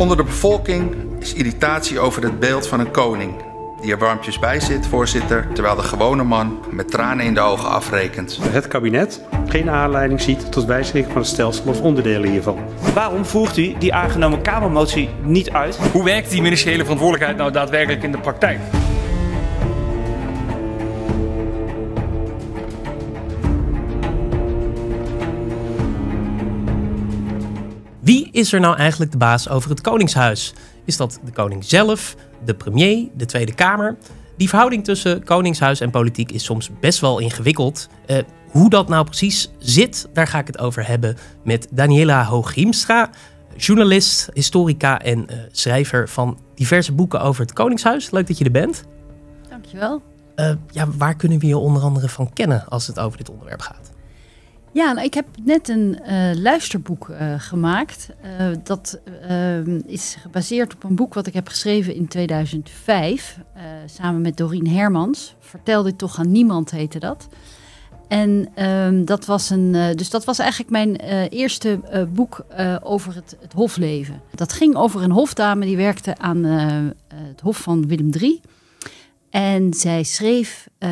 Onder de bevolking is irritatie over het beeld van een koning. Die er warmpjes bij zit, voorzitter, terwijl de gewone man met tranen in de ogen afrekent. Het kabinet geen aanleiding ziet tot wijziging van het stelsel of onderdelen hiervan. Waarom voert u die aangenomen Kamermotie niet uit? Hoe werkt die ministeriële verantwoordelijkheid nou daadwerkelijk in de praktijk? is er nou eigenlijk de baas over het Koningshuis? Is dat de koning zelf, de premier, de Tweede Kamer? Die verhouding tussen Koningshuis en politiek is soms best wel ingewikkeld. Eh, hoe dat nou precies zit, daar ga ik het over hebben met Daniela Hooghiemstra, journalist, historica en eh, schrijver van diverse boeken over het Koningshuis. Leuk dat je er bent. Dankjewel. Uh, ja, waar kunnen we je onder andere van kennen als het over dit onderwerp gaat? Ja, nou, ik heb net een eh, luisterboek eh, gemaakt. Eh, dat is gebaseerd op een boek wat ik heb geschreven in 2005. samen met Dorien Hermans. Vertel dit toch aan niemand heette dat. En ehm, dat was een, dus dat was eigenlijk mijn eerste boek over het, het, hofleven. Dat ging over een hofdame die werkte aan het hof van Willem III. En zij schreef eh,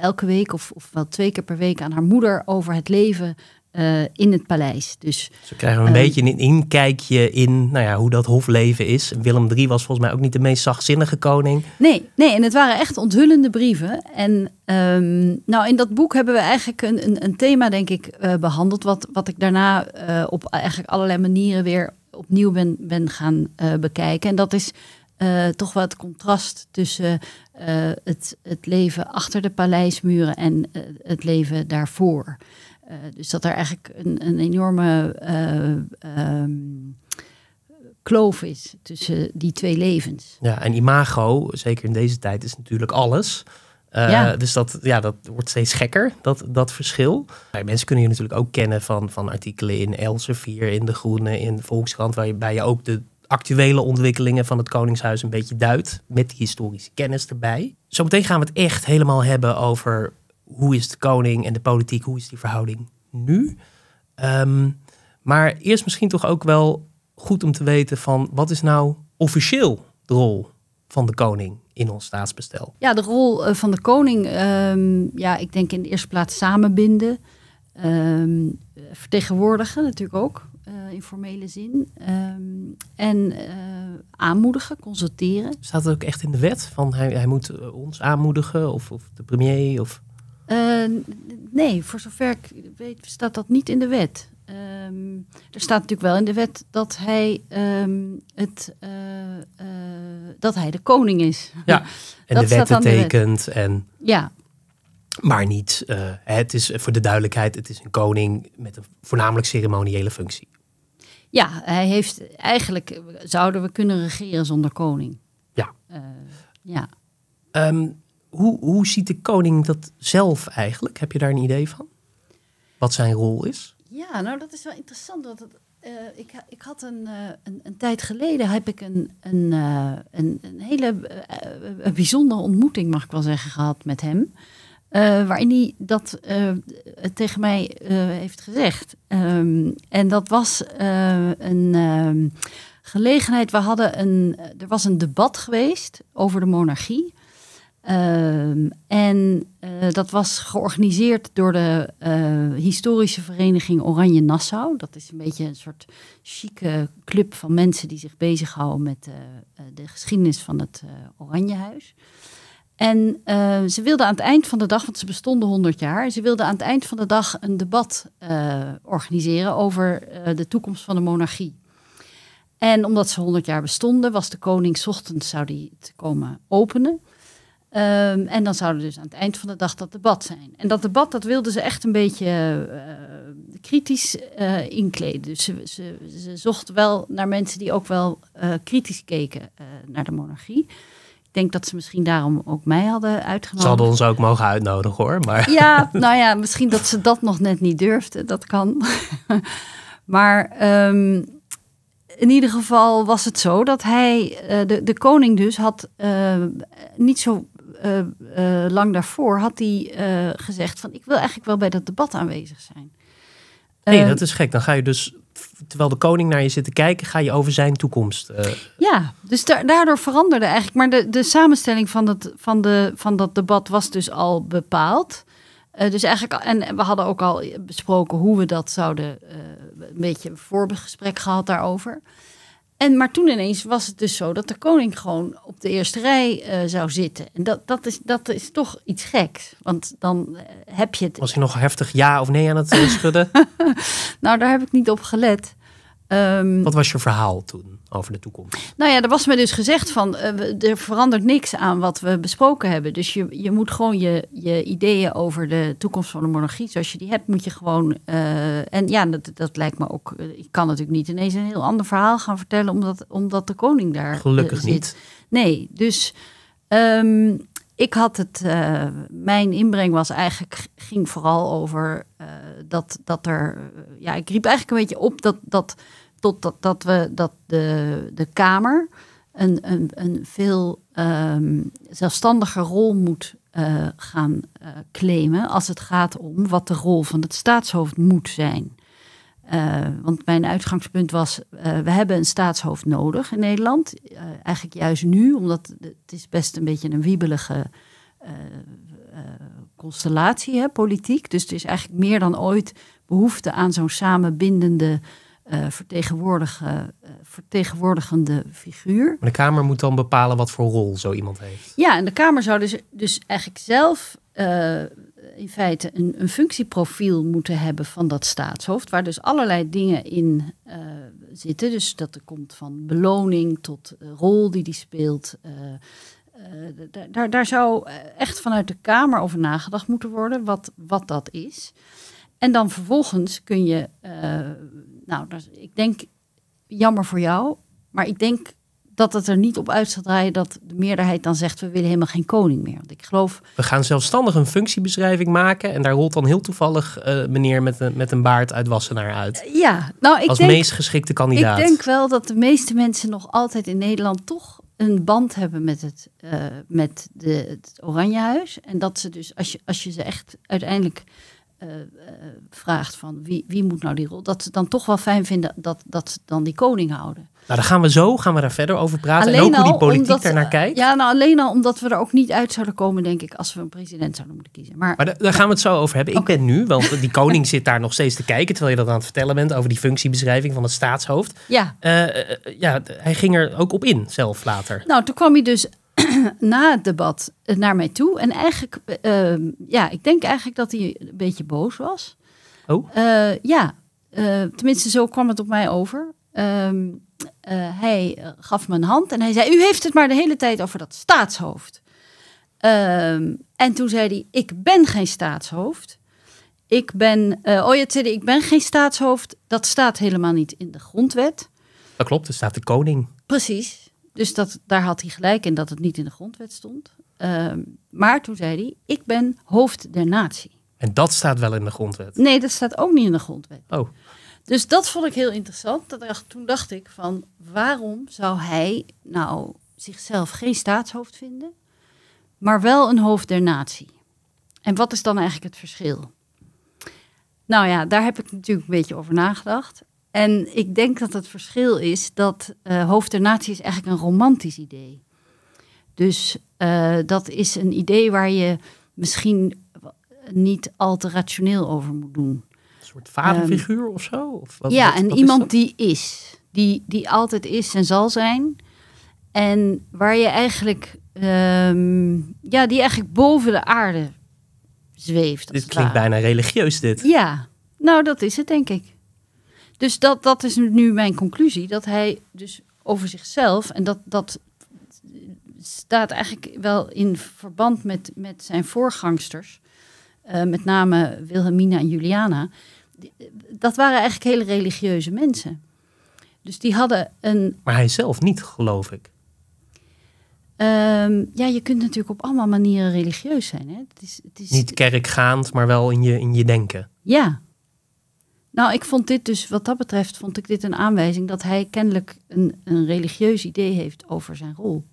elke week of, of wel twee keer per week aan haar moeder over het leven eh, in het paleis. Dus, Ze krijgen een eh, beetje een inkijkje in nou ja, hoe dat hofleven is. Willem III was volgens mij ook niet de meest zachtzinnige koning. Nee, nee en het waren echt onthullende brieven. En ehm, nou, in dat boek hebben we eigenlijk een, een, een thema, denk ik, behandeld. Wat, wat ik daarna op eigenlijk allerlei manieren weer opnieuw ben, ben gaan bekijken. En dat is uh, toch wat contrast tussen eh, het, het leven achter de paleismuren en eh, het leven daarvoor. dus dat er eigenlijk een, een enorme ehm, kloof is tussen die twee levens. Ja, en imago, zeker in deze tijd, is natuurlijk alles. Dus dat, ja, dat wordt steeds gekker, dat, dat verschil. Maar mensen kunnen je natuurlijk ook kennen van, van artikelen in Elsevier, in De Groene, in Volkskrant, waarbij je ook de, actuele ontwikkelingen van het Koningshuis een beetje duidt. Met die historische kennis erbij. Zometeen gaan we het echt helemaal hebben over hoe is de koning en de politiek, hoe is die verhouding nu. Um, maar eerst misschien toch ook wel goed om te weten van wat is nou officieel de rol van de koning in ons staatsbestel? Ja, de rol eh, van de koning, ehm, ja, ik denk in de eerste plaats samenbinden, um, vertegenwoordigen natuurlijk ook uh, in formele zin. Ehm, en eh, aanmoedigen, consulteren. Staat het ook echt in de wet van hij, hij moet eh, ons aanmoedigen of, of de premier? Of... nee, voor zover ik weet staat dat niet in de wet. Ehm, er staat natuurlijk wel in de wet dat hij, ehm, het, dat hij de koning is. Ja, en dat de wetten tekent. wet. En... Ja, maar niet, eh, het is eh, voor de duidelijkheid, het is een koning met een voornamelijk ceremoniële functie. Ja, hij heeft eigenlijk, zouden we kunnen regeren zonder koning. Ja. Eh, ja. Ehm, hoe, hoe ziet de koning dat zelf eigenlijk? Heb je daar een idee van? Wat zijn rol is? Ja, nou dat is wel interessant. Dat ik, ik had een, een, een, tijd geleden heb ik een, een, een, een hele bijzondere ontmoeting, mag ik wel zeggen, gehad met hem. Eh, waarin hij dat eh, tegen mij eh, heeft gezegd. Ehm, en dat was een ehm, gelegenheid. We hadden een, er was een debat geweest over de monarchie. Ehm, en dat was georganiseerd door de historische vereniging Oranje Nassau. Dat is een beetje een soort chique club van mensen die zich bezighouden met de geschiedenis van het Oranjehuis. Oranjehuis. En eh, ze wilden aan het eind van de dag, want ze bestonden 100 jaar, ze wilden aan het eind van de dag een debat eh, organiseren over eh, de toekomst van de monarchie. En omdat ze 100 jaar bestonden, was de koning ochtends zou die te komen openen. Ehm, en dan zouden dus aan het eind van de dag dat debat zijn. En dat debat, dat wilden ze echt een beetje kritisch inkleden. Dus ze, ze, ze zochten wel naar mensen die ook wel kritisch keken naar de monarchie denk dat ze misschien daarom ook mij hadden uitgenodigd. Ze hadden ons ook mogen uitnodigen hoor. Maar... Ja, nou ja, misschien dat ze dat nog net niet durfden. Dat kan. maar ehm, in ieder geval was het zo dat hij, eh, de, de koning dus, had eh, niet zo eh, lang daarvoor had hij gezegd van ik wil eigenlijk wel bij dat debat aanwezig zijn. Nee, ehm, dat is gek. Dan ga je dus terwijl de koning naar je zit te kijken, ga je over zijn toekomst. Eh. Ja, dus daardoor veranderde eigenlijk. Maar de, de samenstelling van, dat, van, de, van dat debat was dus al bepaald. Eh, dus eigenlijk, en we hadden ook al besproken hoe we dat zouden. Uh, een beetje een gesprek gehad daarover. En, maar toen ineens was het dus zo dat de koning gewoon op de eerste rij eh, zou zitten. En dat, dat, is, dat is toch iets geks. Want dan eh, heb je het. Was hij nog heftig ja of nee aan het eh, schudden? nou, daar heb ik niet op gelet. Ehm, wat was je verhaal toen over de toekomst? Nou ja, er was me dus gezegd van eh, er verandert niks aan wat we besproken hebben. Dus je, je moet gewoon je, je ideeën over de toekomst van de monarchie, zoals je die hebt, moet je gewoon. Eh, en ja, dat, dat lijkt me ook. Eh, ik kan natuurlijk niet ineens een heel ander verhaal gaan vertellen, omdat, omdat de koning daar. Gelukkig niet. Nee, dus. Ehm, ik had het, eh, mijn inbreng was eigenlijk, ging vooral over eh, dat, dat er, eh, ja, ik riep eigenlijk een beetje op dat, dat, tot, dat, dat, we, dat de, de Kamer een, een, een veel um, rol moet gaan claimen als het gaat om wat de rol van het staatshoofd moet zijn. Eh, want mijn uitgangspunt was, eh, we hebben een staatshoofd nodig in Nederland. Eh, eigenlijk juist nu, omdat het is best een beetje een wiebelige constellatie, hè, politiek. Dus er is eigenlijk meer dan ooit behoefte aan zo'n samenbindende, vertegenwoordigende figuur. Maar de Kamer moet dan bepalen wat voor rol zo iemand heeft. Ja, en de Kamer zou dus, dus eigenlijk zelf in feite een, een, functieprofiel moeten hebben van dat staatshoofd, waar dus allerlei dingen in eh, zitten. Dus dat er komt van beloning tot eh, rol die die speelt. Eh, daar, daar zou echt vanuit de Kamer over nagedacht moeten worden, wat, wat dat is. En dan vervolgens kun je, nou, ik denk, jammer voor jou, maar ik denk dat het er niet op uit zal draaien dat de meerderheid dan zegt we willen helemaal geen koning meer. Want ik geloof. We gaan zelfstandig een functiebeschrijving maken en daar rolt dan heel toevallig eh, meneer met een, met een baard uit Wassenaar uit. Eh, ja, nou ik als denk, meest geschikte kandidaat. Ik denk wel dat de meeste mensen nog altijd in Nederland toch een band hebben met het, uh, met de, Oranjehuis. En dat ze dus als je, als je ze echt uiteindelijk eh, eh, vraagt van wie, wie moet nou die rol, dat ze dan toch wel fijn vinden dat, dat ze dan die koning houden. Nou, dan gaan we zo, gaan we daar verder over praten. Alleen en ook hoe die politiek omdat, kijkt. Ja, nou alleen al omdat we er ook niet uit zouden komen, denk ik, als we een president zouden moeten kiezen. Maar, daar, gaan we het zo over hebben. Ik ben nu, want die koning zit daar nog steeds te kijken, terwijl je dat aan het vertellen bent over die functiebeschrijving van het staatshoofd. Ja. Eh, ja, hij ging er ook op in zelf later. Nou, toen kwam hij dus na het debat eh, naar mij toe. En eigenlijk, ehm, ja, ik denk eigenlijk dat hij een beetje boos was. Oh? Eh, ja, eh, tenminste zo kwam het op mij over. Ehm, hij gaf me een hand en hij zei, u heeft het maar de hele tijd over dat staatshoofd. Ehm, en toen zei hij, ik ben geen staatshoofd. Ik ben, oh ja, zei ik ben geen staatshoofd. Dat staat helemaal niet in de grondwet. Dat klopt, er staat de koning. Precies. Dus dat, daar had hij gelijk in dat het niet in de grondwet stond. Ehm, maar toen zei hij, ik ben hoofd der natie. En dat staat wel in de grondwet? Nee, dat staat ook niet in de grondwet. Oh. Dus dat vond ik heel interessant. toen dacht ik van, waarom zou hij nou zichzelf geen staatshoofd vinden, maar wel een hoofd der natie? En wat is dan eigenlijk het verschil? Nou ja, daar heb ik natuurlijk een beetje over nagedacht. En ik denk dat het verschil is dat uh, hoofd der natie is eigenlijk een romantisch idee. Dus eh, dat is een idee waar je misschien niet al te rationeel over moet doen. Een soort vaderfiguur ehm, of zo? wat, ja, en iemand die is. Die, die altijd is en zal zijn. En waar je eigenlijk, ehm, ja, die eigenlijk boven de aarde zweeft. Dit klinkt bijna religieus, dit. Ja, nou dat is het denk ik. Dus dat, dat is nu mijn conclusie. Dat hij dus over zichzelf, en dat, dat staat eigenlijk wel in verband met, met zijn voorgangsters, eh, met name Wilhelmina en Juliana. Dat waren eigenlijk hele religieuze mensen. Dus die hadden een. Maar hij zelf niet, geloof ik. Ehm, ja, je kunt natuurlijk op allemaal manieren religieus zijn. Hè? Het is, het is... Niet kerkgaand, maar wel in je, in je denken. Ja, nou, ik vond dit dus, wat dat betreft, vond ik dit een aanwijzing dat hij kennelijk een, een religieus idee heeft over zijn rol.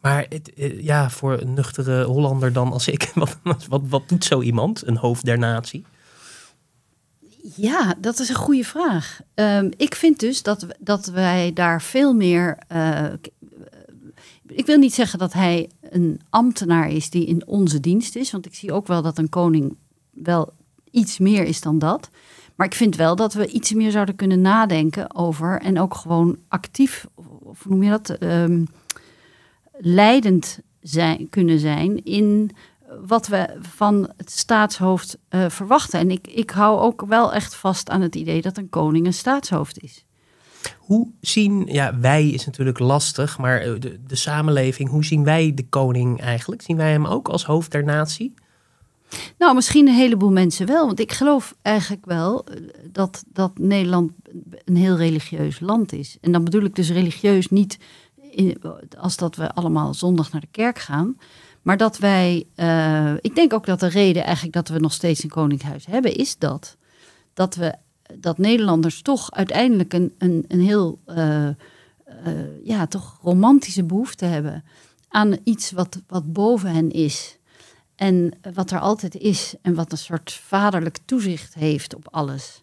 Maar het, eh, ja, voor een nuchtere Hollander dan als ik, wat, wat, wat doet zo iemand, een hoofd der natie? Ja, dat is een goede vraag. Ehm, ik vind dus dat, dat wij daar veel meer. Eh, ik wil niet zeggen dat hij een ambtenaar is die in onze dienst is, want ik zie ook wel dat een koning wel iets meer is dan dat. Maar ik vind wel dat we iets meer zouden kunnen nadenken over en ook gewoon actief, of hoe noem je dat, ehm, leidend zijn, kunnen zijn in wat we van het staatshoofd eh, verwachten. En ik, ik hou ook wel echt vast aan het idee dat een koning een staatshoofd is. Hoe zien, ja, wij is natuurlijk lastig, maar eh, de, de samenleving, hoe zien wij de koning eigenlijk? Zien wij hem ook als hoofd der natie? Nou, misschien een heleboel mensen wel. Want ik geloof eigenlijk wel eh, dat, dat Nederland een heel religieus land is. En dan bedoel ik dus religieus niet als dat we allemaal zondag naar de kerk gaan. Maar dat wij. Eh, ik denk ook dat de reden eigenlijk dat we nog steeds een koninkhuis hebben, is dat. Dat we dat Nederlanders toch uiteindelijk een, een, een heel. Eh, ja, toch romantische behoefte hebben aan iets wat, wat boven hen is. En wat er altijd is en wat een soort vaderlijk toezicht heeft op alles.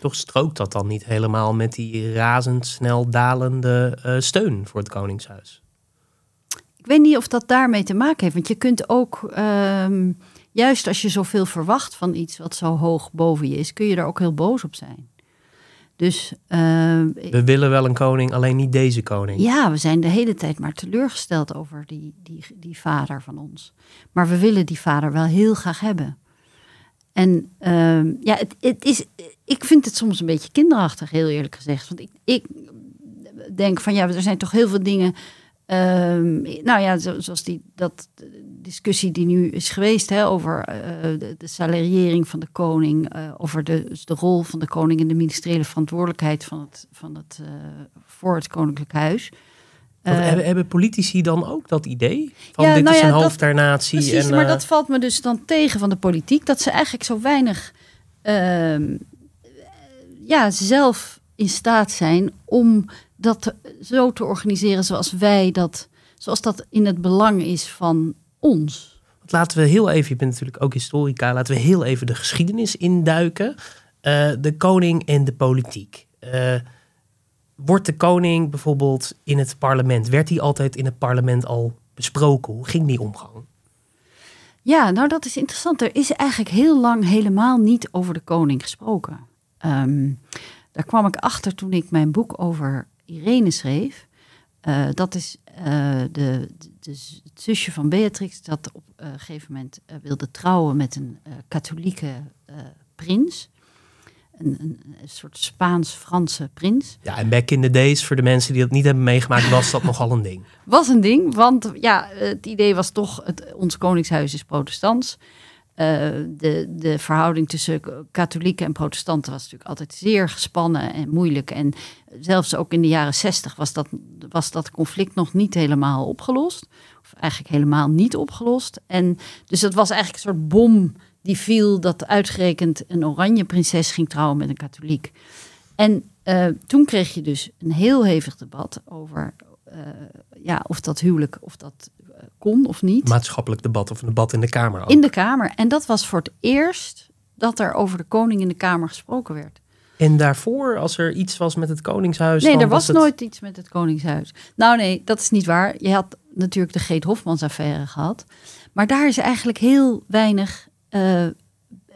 Toch strookt dat dan niet helemaal met die razendsnel dalende eh, steun voor het Koningshuis? Ik weet niet of dat daarmee te maken heeft. Want je kunt ook, ehm, juist als je zoveel verwacht van iets wat zo hoog boven je is, kun je er ook heel boos op zijn. Dus, eh, we willen wel een koning, alleen niet deze koning. Ja, we zijn de hele tijd maar teleurgesteld over die, die, die vader van ons. Maar we willen die vader wel heel graag hebben. En ehm, ja, het, het, is, ik vind het soms een beetje kinderachtig, heel eerlijk gezegd. Want ik, ik denk van ja, er zijn toch heel veel dingen Um, nou ja, zoals die dat eh, discussie die nu is geweest hè, over eh, de, de, salariering van de koning, eh, over de, dus de rol van de koning en de ministeriële verantwoordelijkheid van het, van het, voor het Koninklijk Huis. hebben, hebben, politici dan ook dat idee? Van dit nou is een hoofd der natie. Precies, maar dat valt me dus dan tegen van de politiek, dat ze eigenlijk zo weinig ehm, ja, zelf in staat zijn om dat zo te organiseren zoals wij dat, zoals dat in het belang is van ons. Laten we heel even, je bent natuurlijk ook historica, laten we heel even de geschiedenis induiken. Uh, de koning en de politiek. Uh, wordt de koning bijvoorbeeld in het parlement, werd hij altijd in het parlement al besproken? Hoe ging die omgang? Ja, nou dat is interessant. Er is eigenlijk heel lang helemaal niet over de koning gesproken. Ehm, daar kwam ik achter toen ik mijn boek over Irene schreef. Eh, dat is eh, de, het zusje van Beatrix dat op eh, een gegeven moment wilde trouwen met een katholieke prins. Een, een, een, soort Spaans-Franse prins. Ja, en back in the days, voor de mensen die dat niet hebben meegemaakt, was dat nogal een ding. Was een ding, want ja, het idee was toch, het, ons koningshuis is protestants. Eh, de, de verhouding tussen katholieken en protestanten was natuurlijk altijd zeer gespannen en moeilijk. En zelfs ook in de jaren zestig was dat, was dat conflict nog niet helemaal opgelost. Of eigenlijk helemaal niet opgelost. En dus dat was eigenlijk een soort bom die viel dat uitgerekend een oranje prinses ging trouwen met een katholiek. En eh, toen kreeg je dus een heel hevig debat over eh, ja, of dat huwelijk, of dat kon of niet. Maatschappelijk debat of een debat in de Kamer. In de Kamer. En dat was voor het eerst dat er over de koning in de Kamer gesproken werd. En daarvoor, als er iets was met het Koningshuis. Nee, er was, nooit iets met het Koningshuis. Nou, nee, dat is niet waar. Je had natuurlijk de Geet Hofmans affaire gehad. Maar daar is eigenlijk heel weinig eh,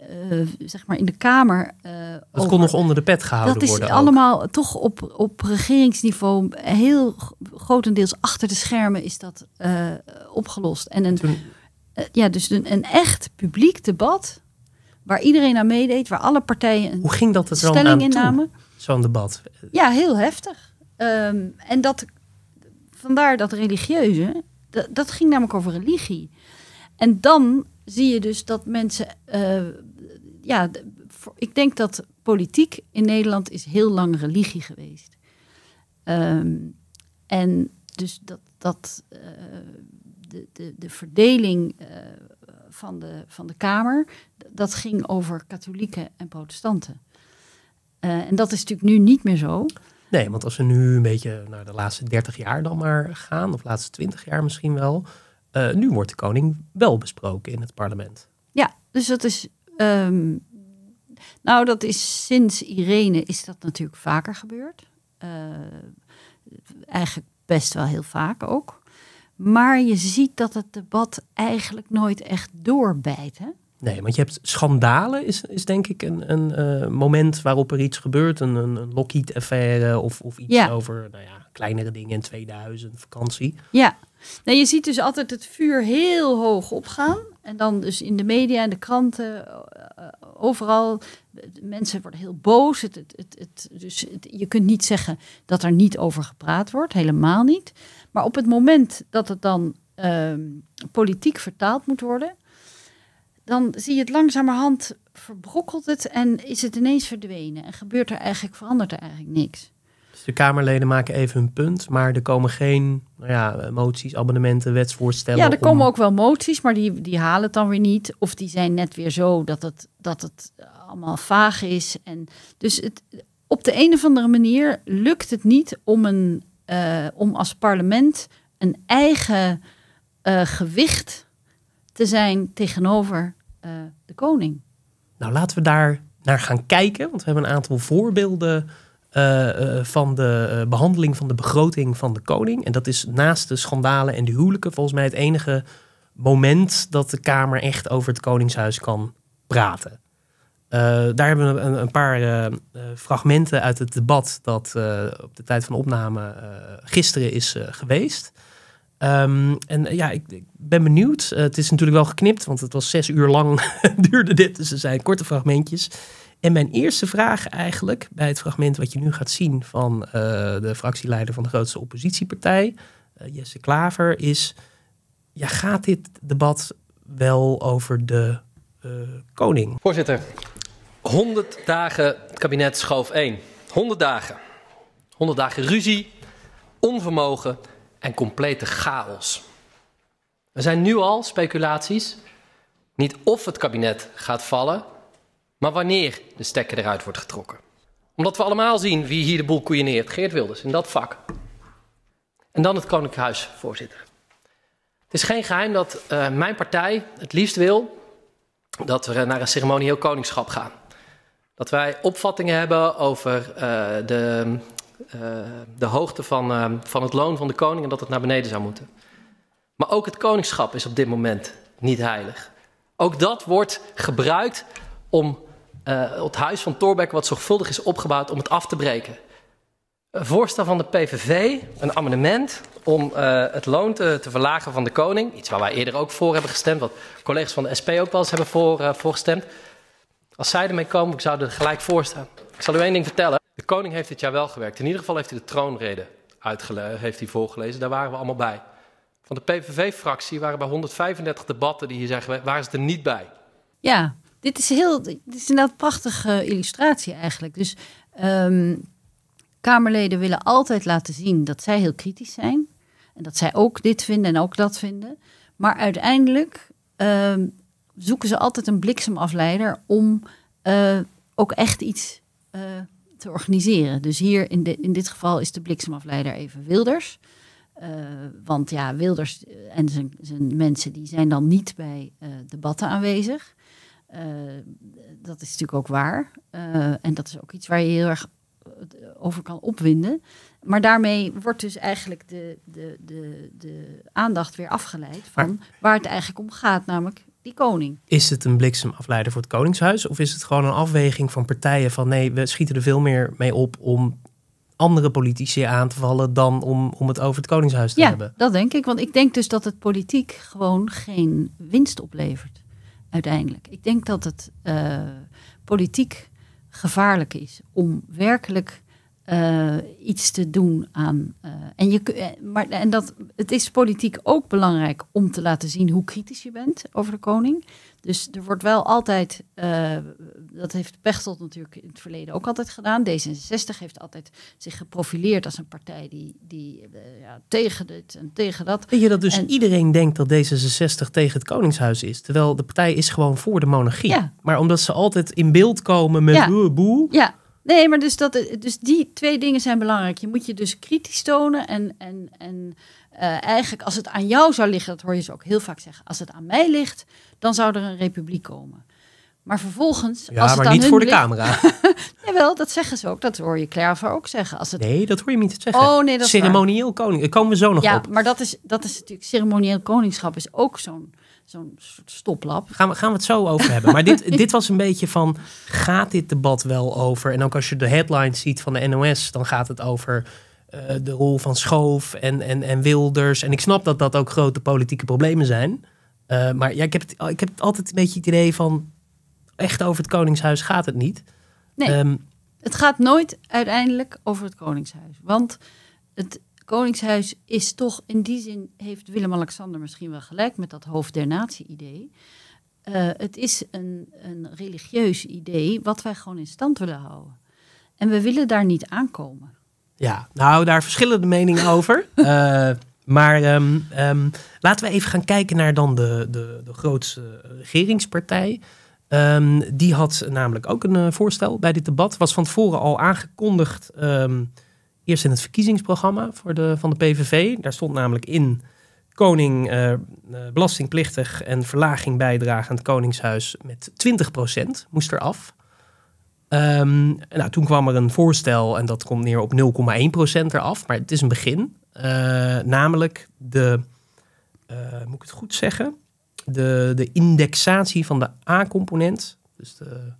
eh, zeg maar in de Kamer. Eh, dat kon nog onder de pet gehouden worden. Dat is allemaal toch op, op regeringsniveau heel grotendeels achter de schermen is dat eh, opgelost. En een, Toen... ja, dus een, een echt publiek debat waar iedereen aan meedeed, waar alle partijen een Hoe ging dat Het stelling aan innamen. Zo'n debat. Ja, heel heftig. Ehm, en dat, vandaar dat religieuze, dat, ging namelijk over religie. En dan zie je dus dat mensen ja, ik denk dat politiek in Nederland is heel lang religie geweest. Um, en dus dat, dat eh, de, de, de verdeling eh, van, de, van de Kamer, dat ging over katholieken en protestanten. Eh, en dat is natuurlijk nu niet meer zo. Nee, want als we nu een beetje naar de laatste dertig jaar dan maar gaan, of laatste twintig jaar misschien wel, nu wordt de koning wel besproken in het parlement. Ja, dus dat is Ehm, nou, dat is sinds Irene is dat natuurlijk vaker gebeurd. Eh, eigenlijk best wel heel vaak ook. Maar je ziet dat het debat eigenlijk nooit echt doorbijt. Hè? Nee, want je hebt schandalen, is, is denk ik een, een eh, moment waarop er iets gebeurt. Een, een, Lockheed-affaire of, of iets over nou ja, kleinere dingen in 2000, vakantie. Ja, nou, je ziet dus altijd het vuur heel hoog opgaan. En dan dus in de media, en de kranten, eh, overal. Mensen worden heel boos. Het, het, het, dus je kunt niet zeggen dat er niet over gepraat wordt, helemaal niet. Maar op het moment dat het dan ehm, politiek vertaald moet worden, dan zie je het langzamerhand verbrokkelt het en is het ineens verdwenen. En gebeurt er eigenlijk, verandert er eigenlijk niks. De Kamerleden maken even hun punt, maar er komen geen nou ja, moties, abonnementen, wetsvoorstellen. Ja, er komen ook wel moties, maar die, die halen het dan weer niet. Of die zijn net weer zo dat het, dat het allemaal vaag is. En dus het, op de een of andere manier lukt het niet om, een, eh, om als parlement een eigen eh, gewicht te zijn tegenover eh, de koning. Nou, laten we daar naar gaan kijken, want we hebben een aantal voorbeelden eh, eh, van de eh, behandeling van de begroting van de koning. En dat is naast de schandalen en de huwelijken volgens mij het enige moment dat de Kamer echt over het Koningshuis kan praten. daar hebben we een, een paar fragmenten uit het debat dat op de tijd van opname gisteren is geweest. Ehm, en ja, ik, ben benieuwd. het is natuurlijk wel geknipt, want het was zes uur lang duurde dit. Dus er zijn korte fragmentjes. En mijn eerste vraag eigenlijk bij het fragment wat je nu gaat zien van eh, de fractieleider van de grootste oppositiepartij, eh, Jesse Klaver, is: ja, gaat dit debat wel over de eh, koning? Voorzitter, 100 dagen kabinet schoof 1. 100 dagen. 100 dagen ruzie, onvermogen en complete chaos. Er zijn nu al speculaties, niet of het kabinet gaat vallen, maar wanneer de stekker eruit wordt getrokken. Omdat we allemaal zien wie hier de boel koeieneert. Geert Wilders, in dat vak. En dan het Koninklijk voorzitter. Het is geen geheim dat eh, mijn partij het liefst wil dat we naar een ceremonieel koningschap gaan. Dat wij opvattingen hebben over eh, de, eh, de hoogte van, van het loon van de koning en dat het naar beneden zou moeten. Maar ook het koningschap is op dit moment niet heilig. Ook dat wordt gebruikt om eh, het huis van Torbeck wat zorgvuldig is opgebouwd om het af te breken. Een voorstel van de PVV, een amendement om eh, het loon te, te, verlagen van de koning. Iets waar wij eerder ook voor hebben gestemd, wat collega's van de SP ook wel eens hebben voor, uh, eh, voorgestemd. Als zij ermee komen, ik zou er gelijk voor staan. Ik zal u één ding vertellen. De koning heeft dit jaar wel gewerkt. In ieder geval heeft hij de troonrede heeft hij voorgelezen. Daar waren we allemaal bij. Van de PVV-fractie waren bij 135 debatten die hier zijn geweest, waren ze er niet bij. Ja, dit is heel, dit is inderdaad een prachtige illustratie eigenlijk. Dus ehm, Kamerleden willen altijd laten zien dat zij heel kritisch zijn. En dat zij ook dit vinden en ook dat vinden. Maar uiteindelijk ehm, zoeken ze altijd een bliksemafleider om eh, ook echt iets eh, te organiseren. Dus hier in, de, in dit geval is de bliksemafleider even Wilders. Eh, want ja, Wilders en zijn, zijn, mensen die zijn dan niet bij debatten aanwezig. Eh, dat is natuurlijk ook waar. Eh, en dat is ook iets waar je heel erg eh, over kan opwinden. Maar daarmee wordt dus eigenlijk de, de, de, de aandacht weer afgeleid van waar het eigenlijk om gaat, namelijk die koning. Is het een bliksemafleider voor het Koningshuis? Of is het gewoon een afweging van partijen van nee, we schieten er veel meer mee op om andere politici aan te vallen dan om, om het over het Koningshuis te hebben? Ja, dat denk ik. Want ik denk dus dat het politiek gewoon geen winst oplevert uiteindelijk. Ik denk dat het eh, politiek gevaarlijk is om werkelijk eh, iets te doen aan. Eh, en, je, eh, maar, en dat, het is politiek ook belangrijk om te laten zien hoe kritisch je bent over de koning. Dus er wordt wel altijd, dat heeft Pechtold natuurlijk in het verleden ook altijd gedaan. D66 heeft altijd zich geprofileerd als een partij die, die ja, tegen dit en tegen dat. Weet je dat dus iedereen denkt dat D66 tegen het Koningshuis is? Terwijl de partij is gewoon voor de monarchie. Maar omdat ze altijd in beeld komen met ja. boe, boe ja. Nee, maar dus, dat, dus die twee dingen zijn belangrijk. Je moet je dus kritisch tonen en, en, en eh, eigenlijk als het aan jou zou liggen, dat hoor je ze ook heel vaak zeggen, als het aan mij ligt, dan zou er een republiek komen. Maar vervolgens. Ja, als het maar niet voor de camera. camera. Jawel, dat zeggen ze ook. Dat hoor je Claire ook zeggen. Als het... Nee, dat hoor je niet zeggen. Oh, nee, dat Ceremonieel koning. Daar komen we zo nog ja, op. Ja, maar dat is, dat is natuurlijk. Ceremonieel koningschap is ook zo'n zo'n soort stoplap. Gaan we, gaan we het zo over hebben. Maar dit, dit was een beetje van, gaat dit debat wel over? En ook als je de headlines ziet van de NOS, dan gaat het over eh, de rol van Schoof en, en, en Wilders. En ik snap dat dat ook grote politieke problemen zijn. Eh, maar ja, ik, heb het, ik heb altijd een beetje het idee van, echt over het Koningshuis gaat het niet. Nee, ehm, het gaat nooit uiteindelijk over het Koningshuis. Want het, Koningshuis is toch, in die zin heeft Willem-Alexander misschien wel gelijk met dat hoofd der natie-idee. Eh, het is een, een religieus idee wat wij gewoon in stand willen houden. En we willen daar niet aankomen. Ja, nou, daar verschillen de meningen over. Eh, maar ehm, ehm, laten we even gaan kijken naar dan de, de, de grootste eh, regeringspartij. Ehm, die had namelijk ook een voorstel bij dit debat. Was van tevoren al aangekondigd Eerst in het verkiezingsprogramma voor de, van de PVV. Daar stond namelijk in koning eh, eh, belastingplichtig en verlaging bijdragen aan het Koningshuis met 20% moest eraf. Ehm, nou, toen kwam er een voorstel en dat komt neer op 0,1% eraf, maar het is een begin. Eh, namelijk de, moet ik het goed zeggen, de, de indexatie van de A-component, dus de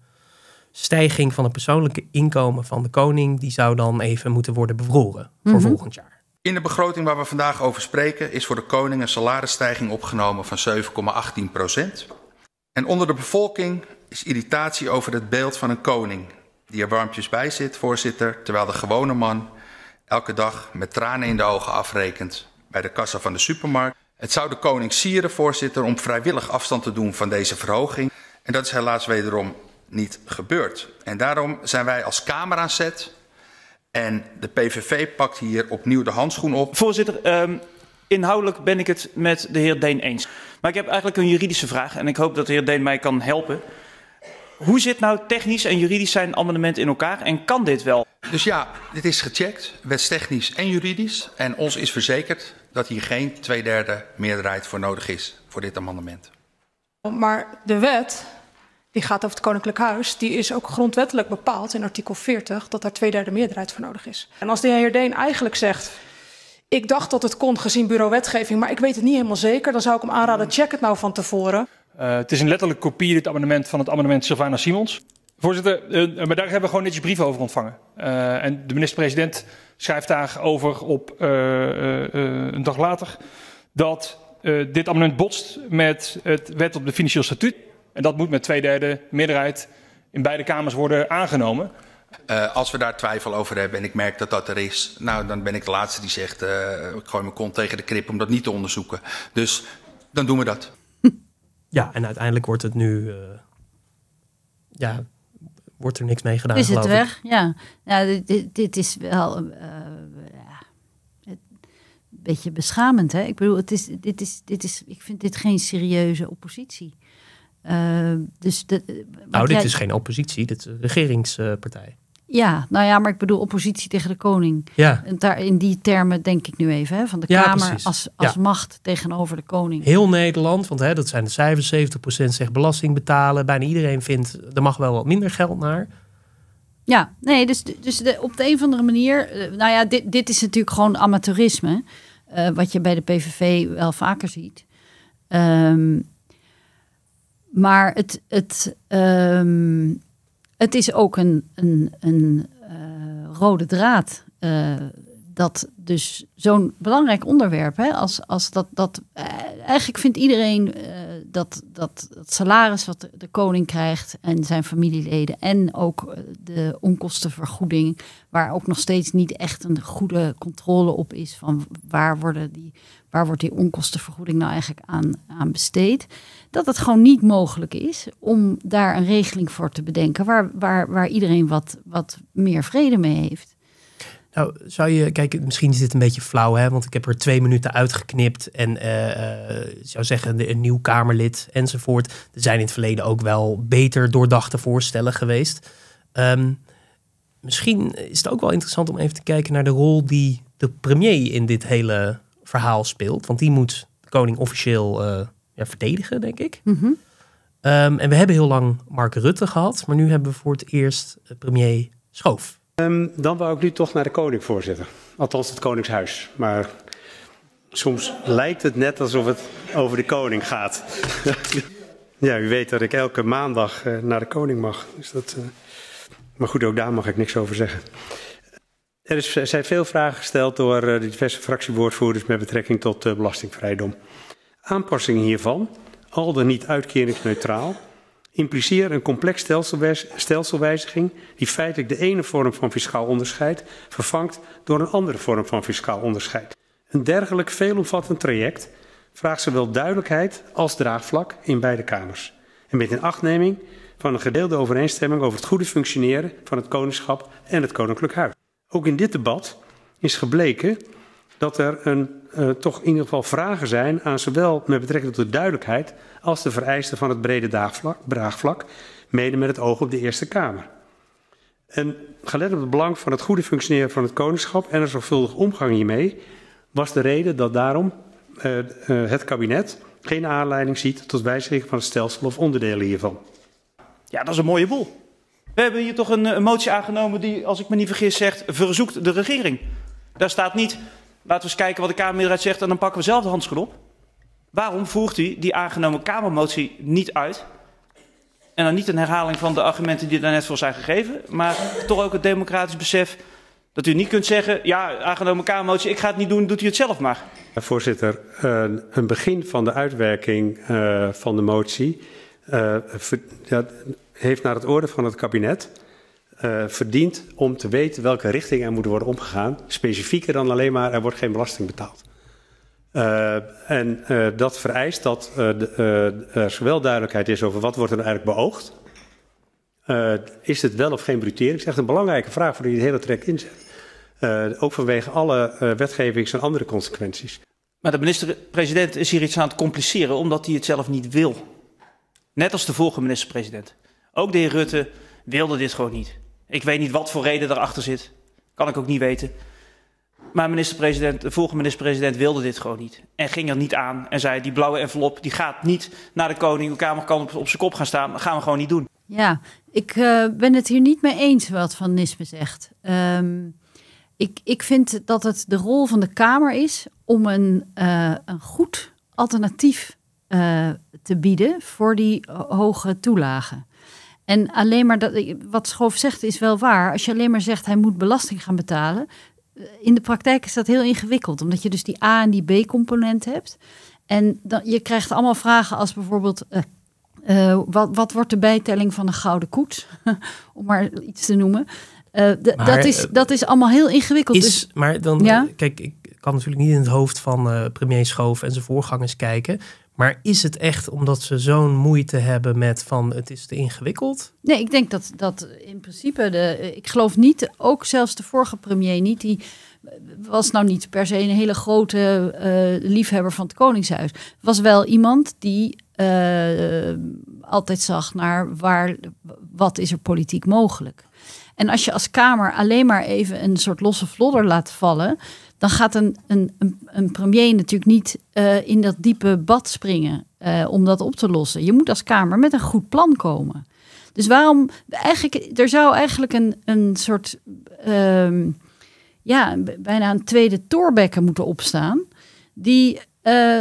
stijging van het persoonlijke inkomen van de koning, die zou dan even moeten worden bevroren voor mhm. volgend jaar. In de begroting waar we vandaag over spreken is voor de koning een salarisstijging opgenomen van 7,18 procent. En onder de bevolking is irritatie over het beeld van een koning die er warmpjes bij zit, voorzitter, terwijl de gewone man elke dag met tranen in de ogen afrekent bij de kassa van de supermarkt. Het zou de koning sieren, voorzitter, om vrijwillig afstand te doen van deze verhoging. En dat is helaas wederom niet gebeurt. En daarom zijn wij als camera set en de PVV pakt hier opnieuw de handschoen op. Voorzitter, ehm, inhoudelijk ben ik het met de heer Deen eens. Maar ik heb eigenlijk een juridische vraag en ik hoop dat de heer Deen mij kan helpen. Hoe zit nou technisch en juridisch zijn amendement in elkaar en kan dit wel? Dus ja, dit is gecheckt, wetstechnisch en juridisch. En ons is verzekerd dat hier geen tweederde meerderheid voor nodig is voor dit amendement. Maar de wet die gaat over het Koninklijk Huis, die is ook grondwettelijk bepaald in artikel 40 dat daar twee derde meerderheid voor nodig is. En als de heer Deen eigenlijk zegt, ik dacht dat het kon gezien bureauwetgeving, maar ik weet het niet helemaal zeker, dan zou ik hem aanraden, check het nou van tevoren. Uh, het is een letterlijke kopie, dit amendement, van het amendement Sylvana Simons. Voorzitter, eh, maar daar hebben we gewoon netjes brieven over ontvangen. Eh, en de minister-president schrijft daarover op een dag later dat dit amendement botst met het wet op de financieel statuut. En dat moet met twee derde meerderheid in beide kamers worden aangenomen. Eh, als we daar twijfel over hebben en ik merk dat dat er is, nou dan ben ik de laatste die zegt: uh, ik gooi mijn kont tegen de krip om dat niet te onderzoeken. Dus dan doen we dat. Ja, en uiteindelijk wordt het nu. Eh, ja, wordt er niks mee gedaan. Is het weg? Ja. Nou, dit, dit is wel. Ja. een beetje beschamend, hè? Ik bedoel, het is, dit, is, dit is, ik vind dit geen serieuze oppositie. Eh, dus eh, nou, dit is geen oppositie, dit is een regeringspartij. Ja, nou ja, maar ik bedoel oppositie tegen de koning. Ja. En daar, in die termen denk ik nu even, hè, van de Kamer als, als macht tegenover de koning. Heel Nederland, want hè, dat zijn de 75 zegt belasting betalen. Bijna iedereen vindt, er mag wel wat minder geld naar. Ja, nee, dus, dus op de een of andere manier, eh, nou ja, dit, dit is natuurlijk gewoon amateurisme. wat je bij de PVV wel vaker ziet. Um, maar het, het, ehm, het is ook een, een, een eh, rode draad. Eh, dat dus zo'n belangrijk onderwerp, hè, als, als dat, dat eh, eigenlijk vindt iedereen dat, dat het salaris wat de koning krijgt en zijn familieleden en ook eh, de onkostenvergoeding, waar ook nog steeds niet echt een goede controle op is van waar, worden die, waar wordt die onkostenvergoeding nou eigenlijk aan, aan besteed, dat het gewoon niet mogelijk is om daar een regeling voor te bedenken waar, waar, waar iedereen wat, wat meer vrede mee heeft. Nou, zou je, kijk, misschien is dit een beetje flauw, hè? want ik heb er twee minuten uitgeknipt en eh, eh, zou zeggen een nieuw Kamerlid enzovoort. Er zijn in het verleden ook wel beter doordachte voorstellen geweest. Ehm, misschien is het ook wel interessant om even te kijken naar de rol die de premier in dit hele verhaal speelt. Want die moet de koning officieel eh, ja, verdedigen, denk ik. Mhm. Ehm, en we hebben heel lang Mark Rutte gehad, maar nu hebben we voor het eerst premier Schoof. Um, dan wou ik nu toch naar de koning, voorzitter. Althans, het koningshuis. Maar soms lijkt het net alsof het over de koning gaat. ja, u weet dat ik elke maandag uh, naar de koning mag. Dus dat, uh... Maar goed, ook daar mag ik niks over zeggen. Er is, eh, zijn veel vragen gesteld door de diverse fractiewoordvoerders met betrekking tot belastingvrijdom. Aanpassingen hiervan, al dan niet uitkeringsneutraal, Impliceer een complex stelselwijziging die feitelijk de ene vorm van fiscaal onderscheid vervangt door een andere vorm van fiscaal onderscheid. Een dergelijk veelomvattend traject vraagt zowel duidelijkheid als draagvlak in beide kamers. En met een van een gedeelde overeenstemming over het goede functioneren van het koningschap en het koninklijk huis. Ook in dit debat is gebleken dat er een eh, toch in ieder geval vragen zijn aan zowel met betrekking tot de duidelijkheid als de vereisten van het brede draagvlak, mede met het oog op de Eerste Kamer. En gelet op het belang van het goede functioneren van het koningschap en een zorgvuldig omgang hiermee, was de reden dat daarom eh, eh, het kabinet geen aanleiding ziet tot wijziging van het stelsel of onderdelen hiervan. Ja, dat is een mooie boel. We hebben hier toch een, een motie aangenomen die, als ik me niet vergis, zegt verzoekt de regering. Daar staat niet Laten we eens kijken wat de Kamermeerderheid zegt en dan pakken we zelf de handschoen op. Waarom voert u die aangenomen Kamermotie niet uit? En dan niet een herhaling van de argumenten die daarnet voor zijn gegeven, maar toch ook het democratisch besef dat u niet kunt zeggen, ja, aangenomen Kamermotie, ik ga het niet doen, doet u het zelf maar. Voorzitter, eh, een begin van de uitwerking eh, van de motie eh, heeft naar het orde van het kabinet eh, verdient om te weten welke richting er moet worden omgegaan. Specifieker dan alleen maar er wordt geen belasting betaald. Eh, en eh, dat vereist dat er zowel duidelijkheid is over wat wordt er nou eigenlijk beoogd. is het wel of geen brutering? Dat is echt een belangrijke vraag voor die het hele trek inzet. ook vanwege alle wetgevings- en andere consequenties. Maar de minister-president is hier iets aan het compliceren omdat hij het zelf niet wil. Net als de vorige minister-president. Ook de heer Rutte wilde dit gewoon niet. Ik weet niet wat voor reden erachter zit. Kan ik ook niet weten. Maar minister-president, de vorige minister-president wilde dit gewoon niet. En ging er niet aan. En zei, die blauwe envelop die gaat niet naar de koning. De Kamer kan op, zijn kop gaan staan. Dat gaan we gewoon niet doen. Ja, ik eh, ben het hier niet mee eens wat Van Nisme zegt. Ehm, ik, ik vind dat het de rol van de Kamer is om een, eh, een goed alternatief eh, te bieden voor die hoge toelagen. En alleen maar dat, wat Schoof zegt is wel waar. Als je alleen maar zegt hij moet belasting gaan betalen. Eh, in de praktijk is dat heel ingewikkeld, omdat je dus die A en die B-component hebt. En dan, je krijgt allemaal vragen als bijvoorbeeld: eh, eh, wat, wat, wordt de bijtelling van een gouden koets? Om maar iets te noemen. dat, is, dat is allemaal heel ingewikkeld. Is, dus- maar dan, ja? kijk, ik kan natuurlijk niet in het hoofd van premier Schoof en zijn voorgangers kijken. Maar is het echt omdat ze zo'n moeite hebben met van het is te ingewikkeld? Nee, ik denk dat, dat in principe de. Eh, ik geloof niet, ook zelfs de vorige premier niet, die was nou niet per se een hele grote eh, liefhebber van het Koningshuis. Was wel iemand die eh, altijd zag naar waar, wat is er politiek mogelijk. En als je als Kamer alleen maar even een soort losse vlodder laat vallen, dan gaat een, een, een premier natuurlijk niet eh, in dat diepe bad springen eh, om dat op te lossen. Je moet als Kamer met een goed plan komen. Dus waarom eigenlijk, er zou eigenlijk een, een soort, ehm, ja, bijna een tweede torbekken moeten opstaan, die eh,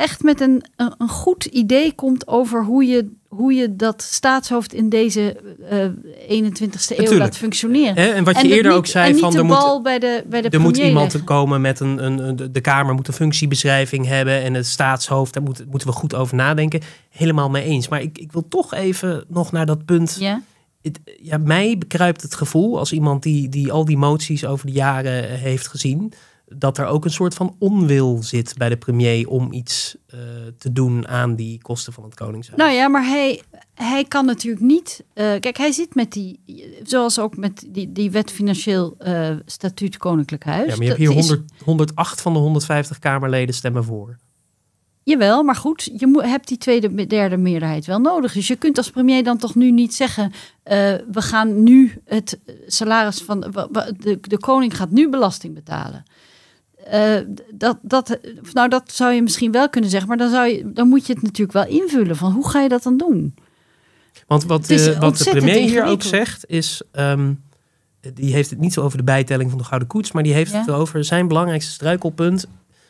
echt met een, een goed idee komt over hoe je, hoe je dat staatshoofd in deze 21ste eh, eeuw laat functioneren. En, wat je eerder ook zei: van, de er, moet, bij de, bij de er moet iemand leggen. komen met een, een, De Kamer moet een functiebeschrijving hebben en het staatshoofd, daar moet, moeten we goed over nadenken. Helemaal mee eens. Maar ik, ik wil toch even nog naar dat punt. Ja? ja, mij bekruipt het gevoel als iemand die, die al die moties over de jaren heeft gezien dat er ook een soort van onwil zit bij de premier om iets eh, te doen aan die kosten van het Koningshuis. Nou ja, maar hij, hij kan natuurlijk niet. Eh, kijk, hij zit met die. Zoals ook met die, die wet financieel eh, statuut Koninklijk Huis. Ja, maar je hebt hier 100, 108 van de 150 Kamerleden stemmen voor. Jawel, maar goed, je hebt die tweede, derde meerderheid wel nodig. Dus je kunt als premier dan toch nu niet zeggen: we gaan nu het salaris van. De, de koning gaat nu belasting betalen. Eh, dat, dat, nou, dat zou je misschien wel kunnen zeggen, maar dan, zou je, dan moet je het natuurlijk wel invullen. Van hoe ga je dat dan doen? Want wat, wat de premier hier ook zegt, is. Ehm, die heeft het niet zo over de bijtelling van de Gouden Koets, maar die heeft het over zijn belangrijkste struikelpunt,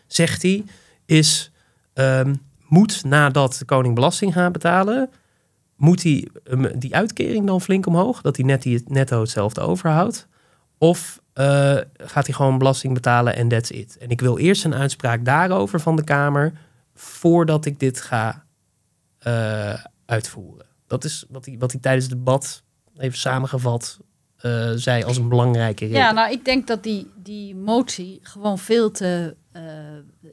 zegt hij, is. Um, moet nadat de koning belasting gaan betalen, moet hij ehm, die uitkering dan flink omhoog, dat hij net die netto hetzelfde overhoudt? Of eh, gaat hij gewoon belasting betalen en that's it. En ik wil eerst een uitspraak daarover van de Kamer voordat ik dit ga eh, uitvoeren. Dat is wat hij, wat tijdens het debat, heeft samengevat, eh, zei als een belangrijke reden. Ja, nou, ik denk dat die, die motie gewoon veel te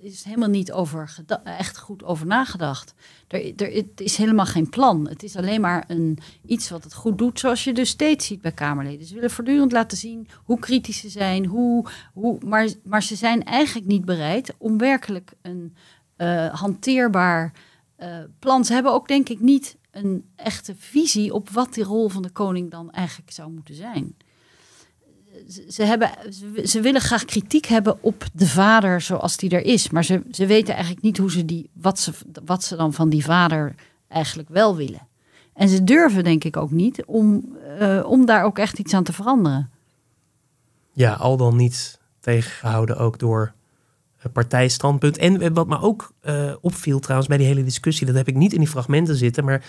is helemaal niet over echt goed over nagedacht. Er, er, het is helemaal geen plan. Het is alleen maar een, iets wat het goed doet, zoals je dus steeds ziet bij Kamerleden. Ze willen voortdurend laten zien hoe kritisch ze zijn, hoe, hoe, maar, maar ze zijn eigenlijk niet bereid om werkelijk een uh, hanteerbaar uh, plan. Ze hebben ook denk ik niet een echte visie op wat de rol van de koning dan eigenlijk zou moeten zijn ze, hebben, ze willen graag kritiek hebben op de vader zoals die er is. Maar ze, ze weten eigenlijk niet hoe ze die, wat, ze, wat ze dan van die vader eigenlijk wel willen. En ze durven denk ik ook niet om, eh, om daar ook echt iets aan te veranderen. Ja, al dan niet tegengehouden ook door eh, partijstandpunt. En eh, wat me ook opviel trouwens bij die hele discussie, dat heb ik niet in die fragmenten zitten, maar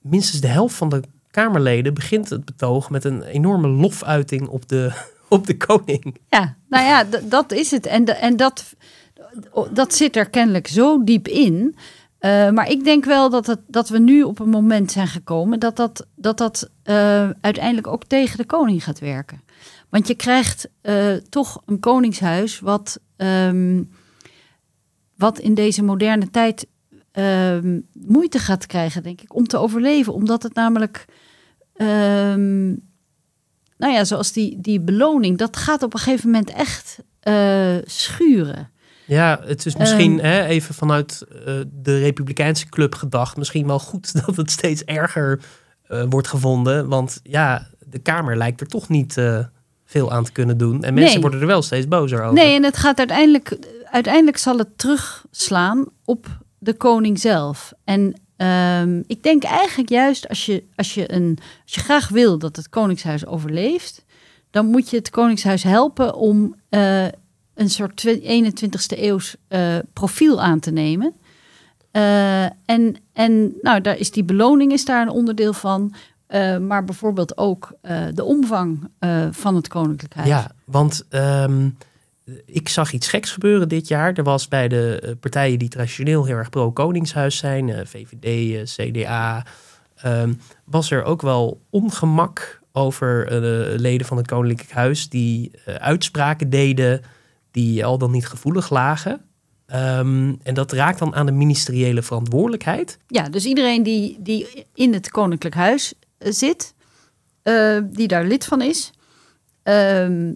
minstens de helft van de Kamerleden begint het betoog met een enorme lofuiting op de op de koning. Ja, nou ja, dat is het. En, en dat, dat zit er kennelijk zo diep in. Eh, maar ik denk wel dat, het, dat we nu op een moment zijn gekomen dat dat, dat, dat eh, uiteindelijk ook tegen de koning gaat werken. Want je krijgt eh, toch een koningshuis wat, ehm, wat in deze moderne tijd ehm, moeite gaat krijgen, denk ik, om te overleven. Omdat het namelijk ehm, nou ja, zoals die, die beloning, dat gaat op een gegeven moment echt eh, schuren. Ja, het is misschien ehm. hè, even vanuit eh, de Republikeinse club gedacht. Misschien wel goed dat het steeds erger eh, wordt gevonden. Want ja, de Kamer lijkt er toch niet veel aan te kunnen doen. En mensen worden er wel steeds bozer over. Nee, en het gaat uiteindelijk, uiteindelijk zal het terugslaan op de koning zelf. En Ehm, ik denk eigenlijk juist als je, als, je een, als je graag wil dat het Koningshuis overleeft, dan moet je het Koningshuis helpen om eh, een soort 21ste eeuws eh, profiel aan te nemen. Eh, en en nou, daar is die beloning is daar een onderdeel van. maar bijvoorbeeld ook de omvang van het Koninklijk Ja, want ehm, ik zag iets geks gebeuren dit jaar. Er was bij de eh, partijen die traditioneel heel erg pro-Koningshuis zijn, eh, VVD, eh, CDA, ehm, was er ook wel ongemak over leden van het Koninklijk Huis die uitspraken deden die al dan niet gevoelig lagen. Ehm, en dat raakt dan aan de ministeriële verantwoordelijkheid. Ja, dus iedereen die, die in het Koninklijk Huis zit, die daar lid van is, ehm,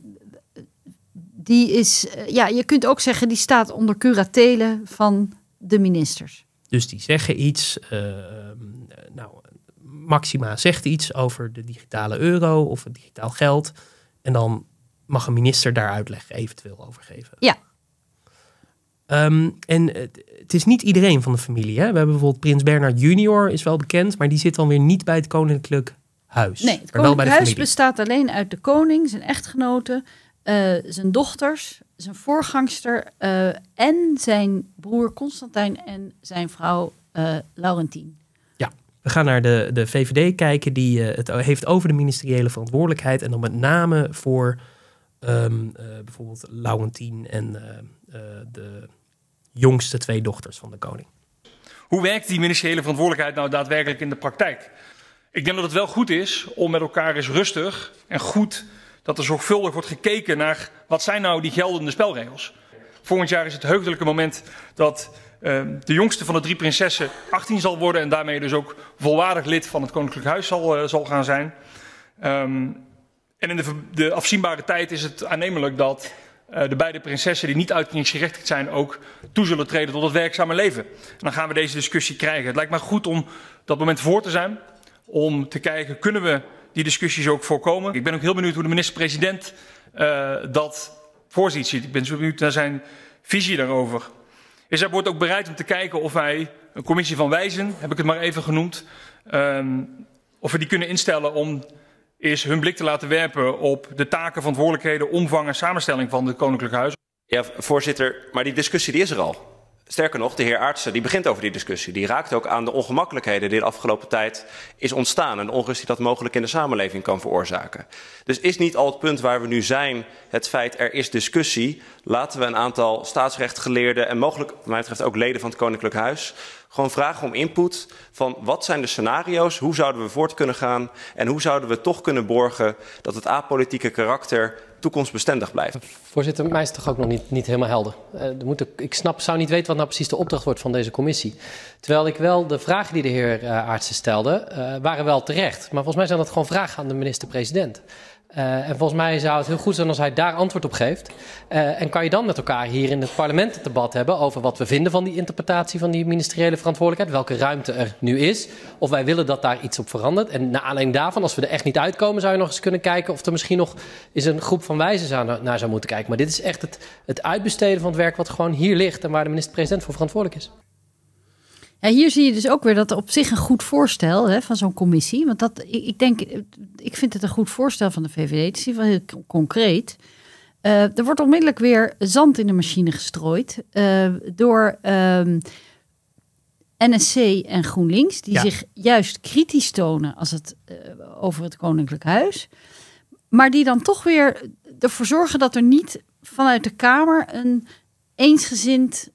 die is, eh, ja, je kunt ook zeggen, die staat onder curatele van de ministers. Dus die zeggen iets, eh, nou, Maxima zegt iets over de digitale euro of het digitaal geld. En dan mag een minister daar uitleg eventueel over geven. Ja. Ehm, en het is niet iedereen van de familie. Hè? We hebben bijvoorbeeld Prins Bernard junior is wel bekend, maar die zit dan weer niet bij het koninklijk huis. Nee, het koninklijk huis bestaat alleen uit de koning, zijn echtgenoten eh, zijn dochters, zijn voorgangster eh, en zijn broer Constantijn en zijn vrouw eh, Laurentien. Ja, we gaan naar de, de VVD kijken, die het heeft over de ministeriële verantwoordelijkheid en dan met name voor ehm, bijvoorbeeld Laurentien en de jongste twee dochters van de koning. Hoe werkt die ministeriële verantwoordelijkheid nou daadwerkelijk in de praktijk? Ik denk dat het wel goed is om met elkaar eens rustig en goed dat er zorgvuldig wordt gekeken naar wat zijn nou die geldende spelregels. Volgend jaar is het heugelijke moment dat ehm, de jongste van de drie prinsessen 18 zal worden en daarmee dus ook volwaardig lid van het Koninklijk Huis zal, eh, zal gaan zijn. Ehm, en in de, de, afzienbare tijd is het aannemelijk dat eh, de beide prinsessen die niet uitkeringsgerechtigd zijn ook toe zullen treden tot het werkzame leven. En dan gaan we deze discussie krijgen. Het lijkt me goed om dat moment voor te zijn, om te kijken kunnen we die discussies ook voorkomen. Ik ben ook heel benieuwd hoe de minister-president eh, dat voorziet. Ik ben zo benieuwd naar zijn visie daarover. Is hij wordt ook bereid om te kijken of wij een commissie van wijzen, heb ik het maar even genoemd, ehm, of we die kunnen instellen om eens hun blik te laten werpen op de taken, verantwoordelijkheden, omvang en samenstelling van het Koninklijk Huis. Ja, voorzitter, maar die discussie die is er al. Sterker nog, de heer Artsen, die begint over die discussie. Die raakt ook aan de ongemakkelijkheden die de afgelopen tijd is ontstaan. En de onrust die dat mogelijk in de samenleving kan veroorzaken. Dus is niet al het punt waar we nu zijn het feit er is discussie. Laten we een aantal staatsrechtgeleerden en mogelijk, wat mij betreft ook leden van het Koninklijk Huis. Gewoon vragen om input van wat zijn de scenario's, hoe zouden we voort kunnen gaan en hoe zouden we toch kunnen borgen dat het apolitieke karakter toekomstbestendig blijft. Voorzitter, mij is toch ook nog niet, niet helemaal helder. Uh, moet ik, ik snap, zou niet weten wat nou precies de opdracht wordt van deze commissie. Terwijl ik wel de vragen die de heer uh, Aartsen stelde, uh, waren wel terecht. Maar volgens mij zijn dat gewoon vragen aan de minister-president. Eh, en volgens mij zou het heel goed zijn als hij daar antwoord op geeft. Eh, en kan je dan met elkaar hier in het parlement het debat hebben over wat we vinden van die interpretatie van die ministeriële verantwoordelijkheid, welke ruimte er nu is, of wij willen dat daar iets op verandert. En naar aanleiding daarvan, als we er echt niet uitkomen, zou je nog eens kunnen kijken of er misschien nog eens een groep van wijzers aan, naar zou moeten kijken. Maar dit is echt het, het uitbesteden van het werk wat gewoon hier ligt en waar de minister-president voor verantwoordelijk is. Ja, hier zie je dus ook weer dat op zich een goed voorstel hè, van zo'n commissie. Want dat, ik, ik, denk, ik vind het een goed voorstel van de VVD. Het is in ieder geval heel concreet. Eh, er wordt onmiddellijk weer zand in de machine gestrooid eh, door ehm, NSC en GroenLinks, die zich juist kritisch tonen als het eh, over het Koninklijk Huis. Maar die dan toch weer ervoor zorgen dat er niet vanuit de Kamer een eensgezind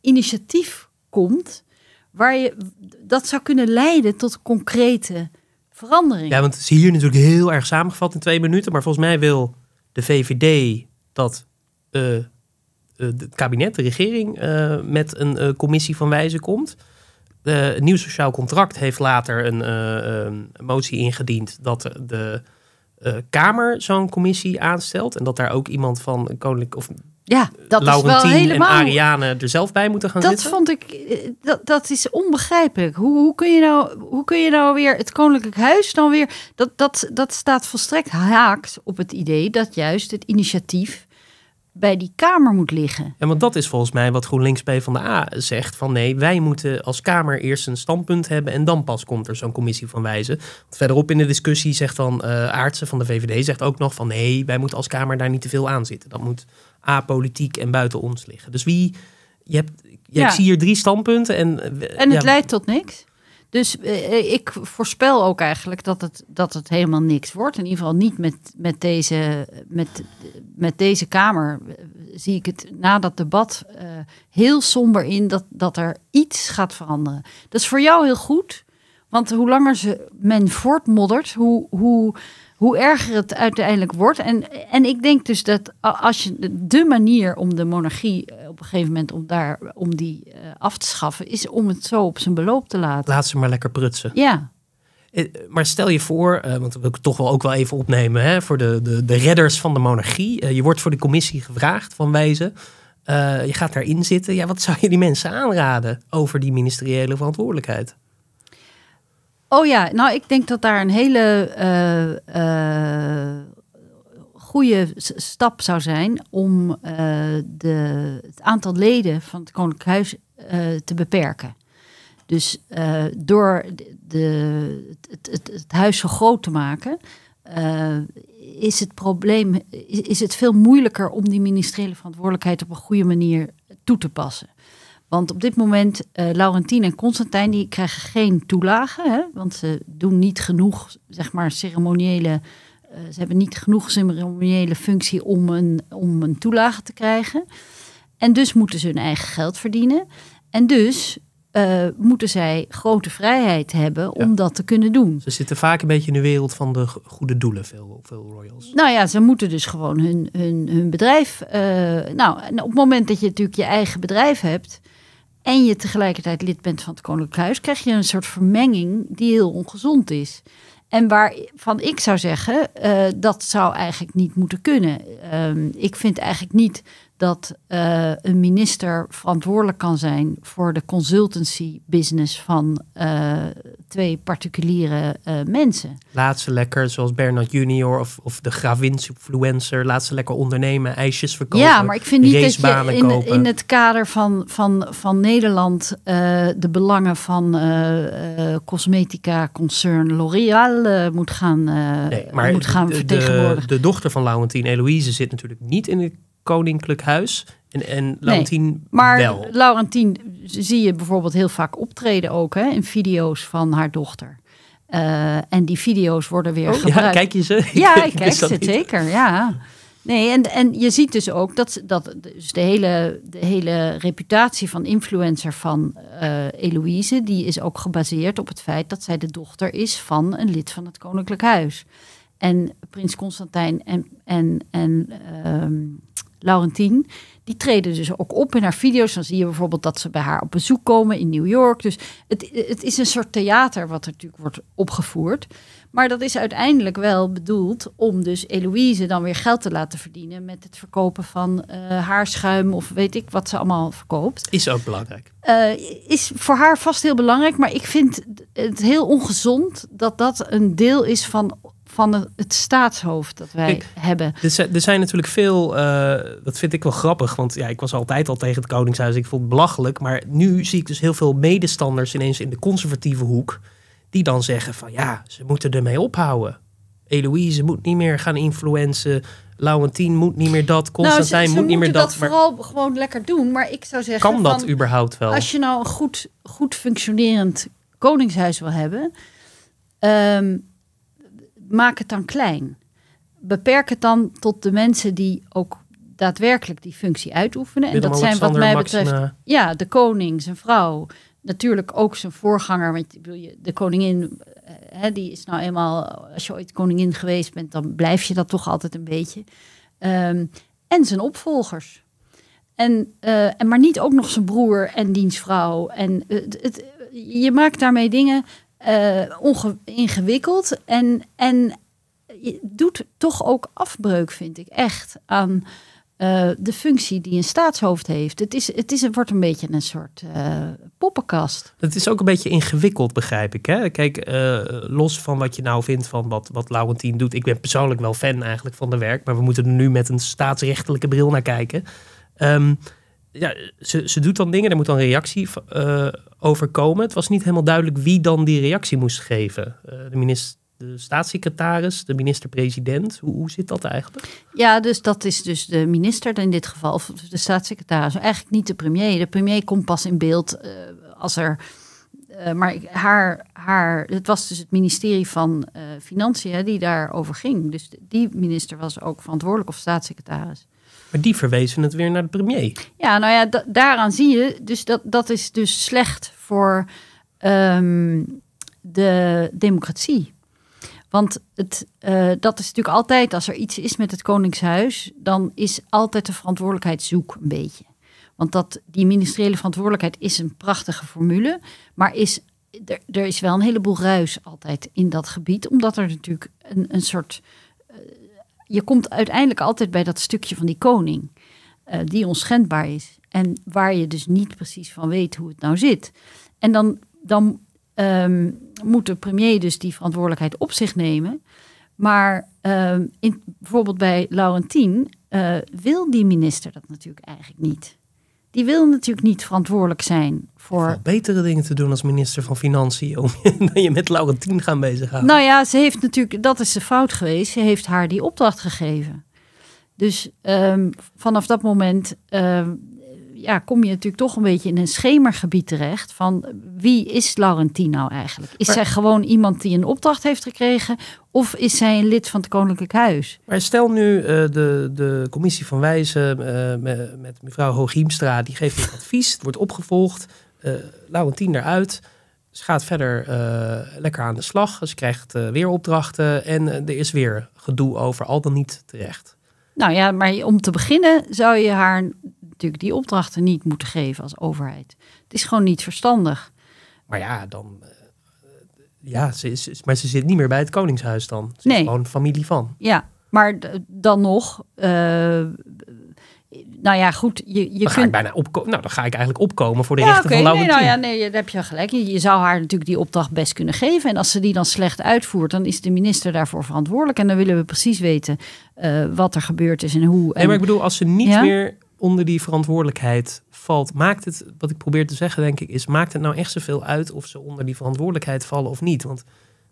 initiatief komt, waar je, dat zou kunnen leiden tot concrete verandering. Ja, want zie hier natuurlijk heel erg samengevat in twee minuten, maar volgens mij wil de VVD dat eh, eh, het kabinet, de regering, eh, met een commissie van wijze komt. het nieuw sociaal contract heeft later een motie ingediend dat de Kamer zo'n commissie aanstelt. En dat daar ook iemand van Koninklijk of ja, dat is wel helemaal... en Ariane er zelf bij moeten gaan dat zitten. Dat vond ik, eh, dat, dat is onbegrijpelijk. Hoe, hoe, kun je nou, hoe kun je nou weer het Koninklijk Huis dan weer... Dat, dat, dat staat volstrekt haaks op het idee dat juist het initiatief bij die Kamer moet liggen. Ja, want dat is volgens mij wat GroenLinks van de A zegt. Van nee, wij moeten als Kamer eerst een standpunt hebben... en dan pas komt er zo'n commissie van wijzen. Want verderop in de discussie zegt dan uh, Aartsen van de VVD... zegt ook nog van nee, wij moeten als Kamer daar niet te veel aan zitten. Dat moet apolitiek en buiten ons liggen. Dus wie... Je hebt, Ik zie hier drie standpunten. En, eh, en het leidt tot niks. Dus eh, eh, ik voorspel ook eigenlijk dat het, dat het helemaal niks wordt. In ieder geval niet met, met, deze, met, met deze Kamer eh, zie ik het na dat debat heel somber in dat, dat er iets gaat veranderen. Dat is voor jou heel goed, want hoe langer ze, men voortmoddert, hoe, hoe, hoe erger het uiteindelijk wordt. En, en ik denk dus dat als je de manier om de monarchie op een gegeven moment om, daar, om die eh, af te schaffen, is om het zo op zijn beloop te laten. Laat ze maar lekker prutsen. Ja. Eh, maar stel je voor, eh, want dat wil ik toch wel ook wel even opnemen, hè, voor de, de, de redders van de monarchie. je wordt voor de commissie gevraagd van wijze. je gaat daarin zitten. Ja, wat zou je die mensen aanraden over die ministeriële verantwoordelijkheid? Oh ja, nou ik denk dat daar een hele goede stap zou zijn om eh, de, het aantal leden van het Koninklijk Huis eh, te beperken. Dus eh, door de, het, het, het, huis zo groot te maken, is het probleem is, het veel moeilijker om die ministeriële verantwoordelijkheid op een goede manier toe te passen. Want op dit moment, uh, Laurentien en Constantijn, die krijgen geen toelagen. Hè? Want ze doen niet genoeg, zeg maar, ceremoniële eh, ze hebben niet genoeg ceremoniële functie om een, om een toelage te krijgen. En dus moeten ze hun eigen geld verdienen. En dus eh, moeten zij grote vrijheid hebben om dat te kunnen doen. Ze zitten vaak een beetje in de wereld van de goede doelen, veel, veel royals. Nou ja, ze moeten dus gewoon hun, hun, hun bedrijf. Eh, nou, en op het moment dat je natuurlijk je eigen bedrijf hebt. en je tegelijkertijd lid bent van het Koninklijk Huis. krijg je een soort vermenging die heel ongezond is. En waarvan ik zou zeggen, eh, dat zou eigenlijk niet moeten kunnen. Ehm, ik vind eigenlijk niet dat eh, een minister verantwoordelijk kan zijn voor de consultancy business van eh, twee particuliere eh, mensen. Laat ze lekker, zoals Bernard Junior of, of de Fluencer, laat ze lekker ondernemen, ijsjes verkopen. Ja, maar ik vind niet dat je in, in het kader van, van, van Nederland de belangen van cosmetica concern L'Oréal moet gaan, maar moet gaan vertegenwoordigen. De, dochter van Laurentine, Eloïse, zit natuurlijk niet in de koninklijk huis. En, en Laurentien nee, maar Laurentien zie je bijvoorbeeld heel vaak optreden ook hè, in video's van haar dochter. Eh, en die video's worden weer oh, gebruikt. Ja, kijk je ze? Ja, ik kijk ze zeker, ja. Nee, en, en je ziet dus ook dat, dat dus de, hele, de hele reputatie van influencer van uh, Eloïse... die is ook gebaseerd op het feit dat zij de dochter is van een lid van het Koninklijk Huis. En prins Constantijn en, en, en ehm, Laurentien, die treden dus ook op in haar video's. Dan zie je bijvoorbeeld dat ze bij haar op bezoek komen in New York. Dus het, het is een soort theater wat er natuurlijk wordt opgevoerd. Maar dat is uiteindelijk wel bedoeld om dus Eloïse dan weer geld te laten verdienen met het verkopen van eh, haar schuim of weet ik wat ze allemaal verkoopt. Is ook belangrijk. Eh, is voor haar vast heel belangrijk, maar ik vind het heel ongezond dat dat een deel is van van het, staatshoofd dat wij hebben. Er zijn, natuurlijk veel, eh, dat vind ik wel grappig, want ja, ik was altijd al tegen het Koningshuis. Ik vond het belachelijk, maar nu zie ik dus heel veel medestanders ineens in de conservatieve hoek. Die dan zeggen van ja, ze moeten ermee ophouden. Eloïse moet niet meer gaan influencen. Laurentien moet niet meer dat. Nou, Constantijn moet niet meer dat. dat vooral gewoon lekker doen. Maar ik zou zeggen. Kan dat überhaupt wel? Als je nou een goed, goed functionerend koningshuis wil hebben. Ehm, maak het dan klein. Beperk het dan tot de mensen die ook daadwerkelijk die functie uitoefenen. En dat zijn wat mij betreft ja, de koning, zijn vrouw. Natuurlijk ook zijn voorganger. Want je de koningin, eh, hè, die is nou eenmaal, als je ooit koningin geweest bent, dan blijf je dat toch altijd een beetje. Ehm, en zijn opvolgers. En, eh, en maar niet ook nog zijn broer en dienstvrouw En eh, het, je maakt daarmee dingen uh, ingewikkeld. En, en doet toch ook afbreuk, vind ik, echt aan eh, de functie die een staatshoofd heeft. Het, is, het, is, het wordt een beetje een soort eh, poppenkast. Het is ook een beetje ingewikkeld, begrijp ik. Hè? Kijk, los van wat je nou vindt van wat, wat Laurentien doet. Ik ben persoonlijk wel fan eigenlijk van de werk. Maar we moeten er nu met een staatsrechtelijke bril naar kijken. Um, ja, ze, ze doet dan dingen, er moet dan reactie uh, over komen. Het was niet helemaal duidelijk wie dan die reactie moest geven. Eh, de minister de staatssecretaris, de minister-president? Hoe, hoe, zit dat eigenlijk? Ja, dus dat is dus de minister in dit geval, de staatssecretaris. Eigenlijk niet de premier. De premier komt pas in beeld eh, als er. maar haar, haar, het was dus het ministerie van Financiën die daarover ging. Dus die minister was ook verantwoordelijk of staatssecretaris. Maar die verwezen het weer naar de premier. Ja, nou ja, daaraan zie je. Dus dat, dat is dus slecht voor ehm, de democratie. Want het, eh, dat is natuurlijk altijd, als er iets is met het Koningshuis, dan is altijd de verantwoordelijkheid zoek een beetje. Want dat, die ministeriële verantwoordelijkheid is een prachtige formule, maar is, er, er is wel een heleboel ruis altijd in dat gebied, omdat er natuurlijk een, een soort je komt uiteindelijk altijd bij dat stukje van die koning, eh, die onschendbaar is. En waar je dus niet precies van weet hoe het nou zit. En dan, dan ehm, moet de premier dus die verantwoordelijkheid op zich nemen. Maar ehm, in, bijvoorbeeld bij Laurentien eh, wil die minister dat natuurlijk eigenlijk niet die wil natuurlijk niet verantwoordelijk zijn voor. betere dingen te doen als minister van Financiën. Om je, dan je met Laurentien gaan bezighouden. Nou ja, ze heeft natuurlijk, dat is de fout geweest. Ze heeft haar die opdracht gegeven. Dus ehm, vanaf dat moment ehm, ja, kom je natuurlijk toch een beetje in een schemergebied terecht. Van wie is Laurentien nou eigenlijk? Is zij gewoon iemand die een opdracht heeft gekregen? Of is zij een lid van het Koninklijk Huis? Maar stel nu eh, de, de commissie van wijzen eh, met, mevrouw Hooghiemstra die geeft een advies, wordt opgevolgd. Uh, Laurentien eruit. Ze gaat verder lekker aan de slag. Ze krijgt weer opdrachten en er is weer gedoe over al dan niet terecht. Nou ja, maar om te beginnen zou je haar die opdrachten niet moeten geven als overheid. Het is gewoon niet verstandig. Maar ja, dan. Eh, ja, ze is, maar ze zit niet meer bij het Koningshuis dan. Ze nee. is gewoon familie van. Ja, maar dan nog. Eh, nou ja, goed. Je, je dan kunt... ik bijna opkomen. Nou, dan ga ik eigenlijk opkomen voor de ja, rechten okay, van Laurentien. Nee, nou ja, nee, daar heb je gelijk. Je, zou haar natuurlijk die opdracht best kunnen geven. En als ze die dan slecht uitvoert, dan is de minister daarvoor verantwoordelijk. En dan willen we precies weten eh, wat er gebeurd is en hoe. En... Nee, maar ik bedoel, als ze niet meer onder die verantwoordelijkheid valt, maakt het, wat ik probeer te zeggen, denk ik, is: maakt het nou echt zoveel uit of ze onder die verantwoordelijkheid vallen of niet? Want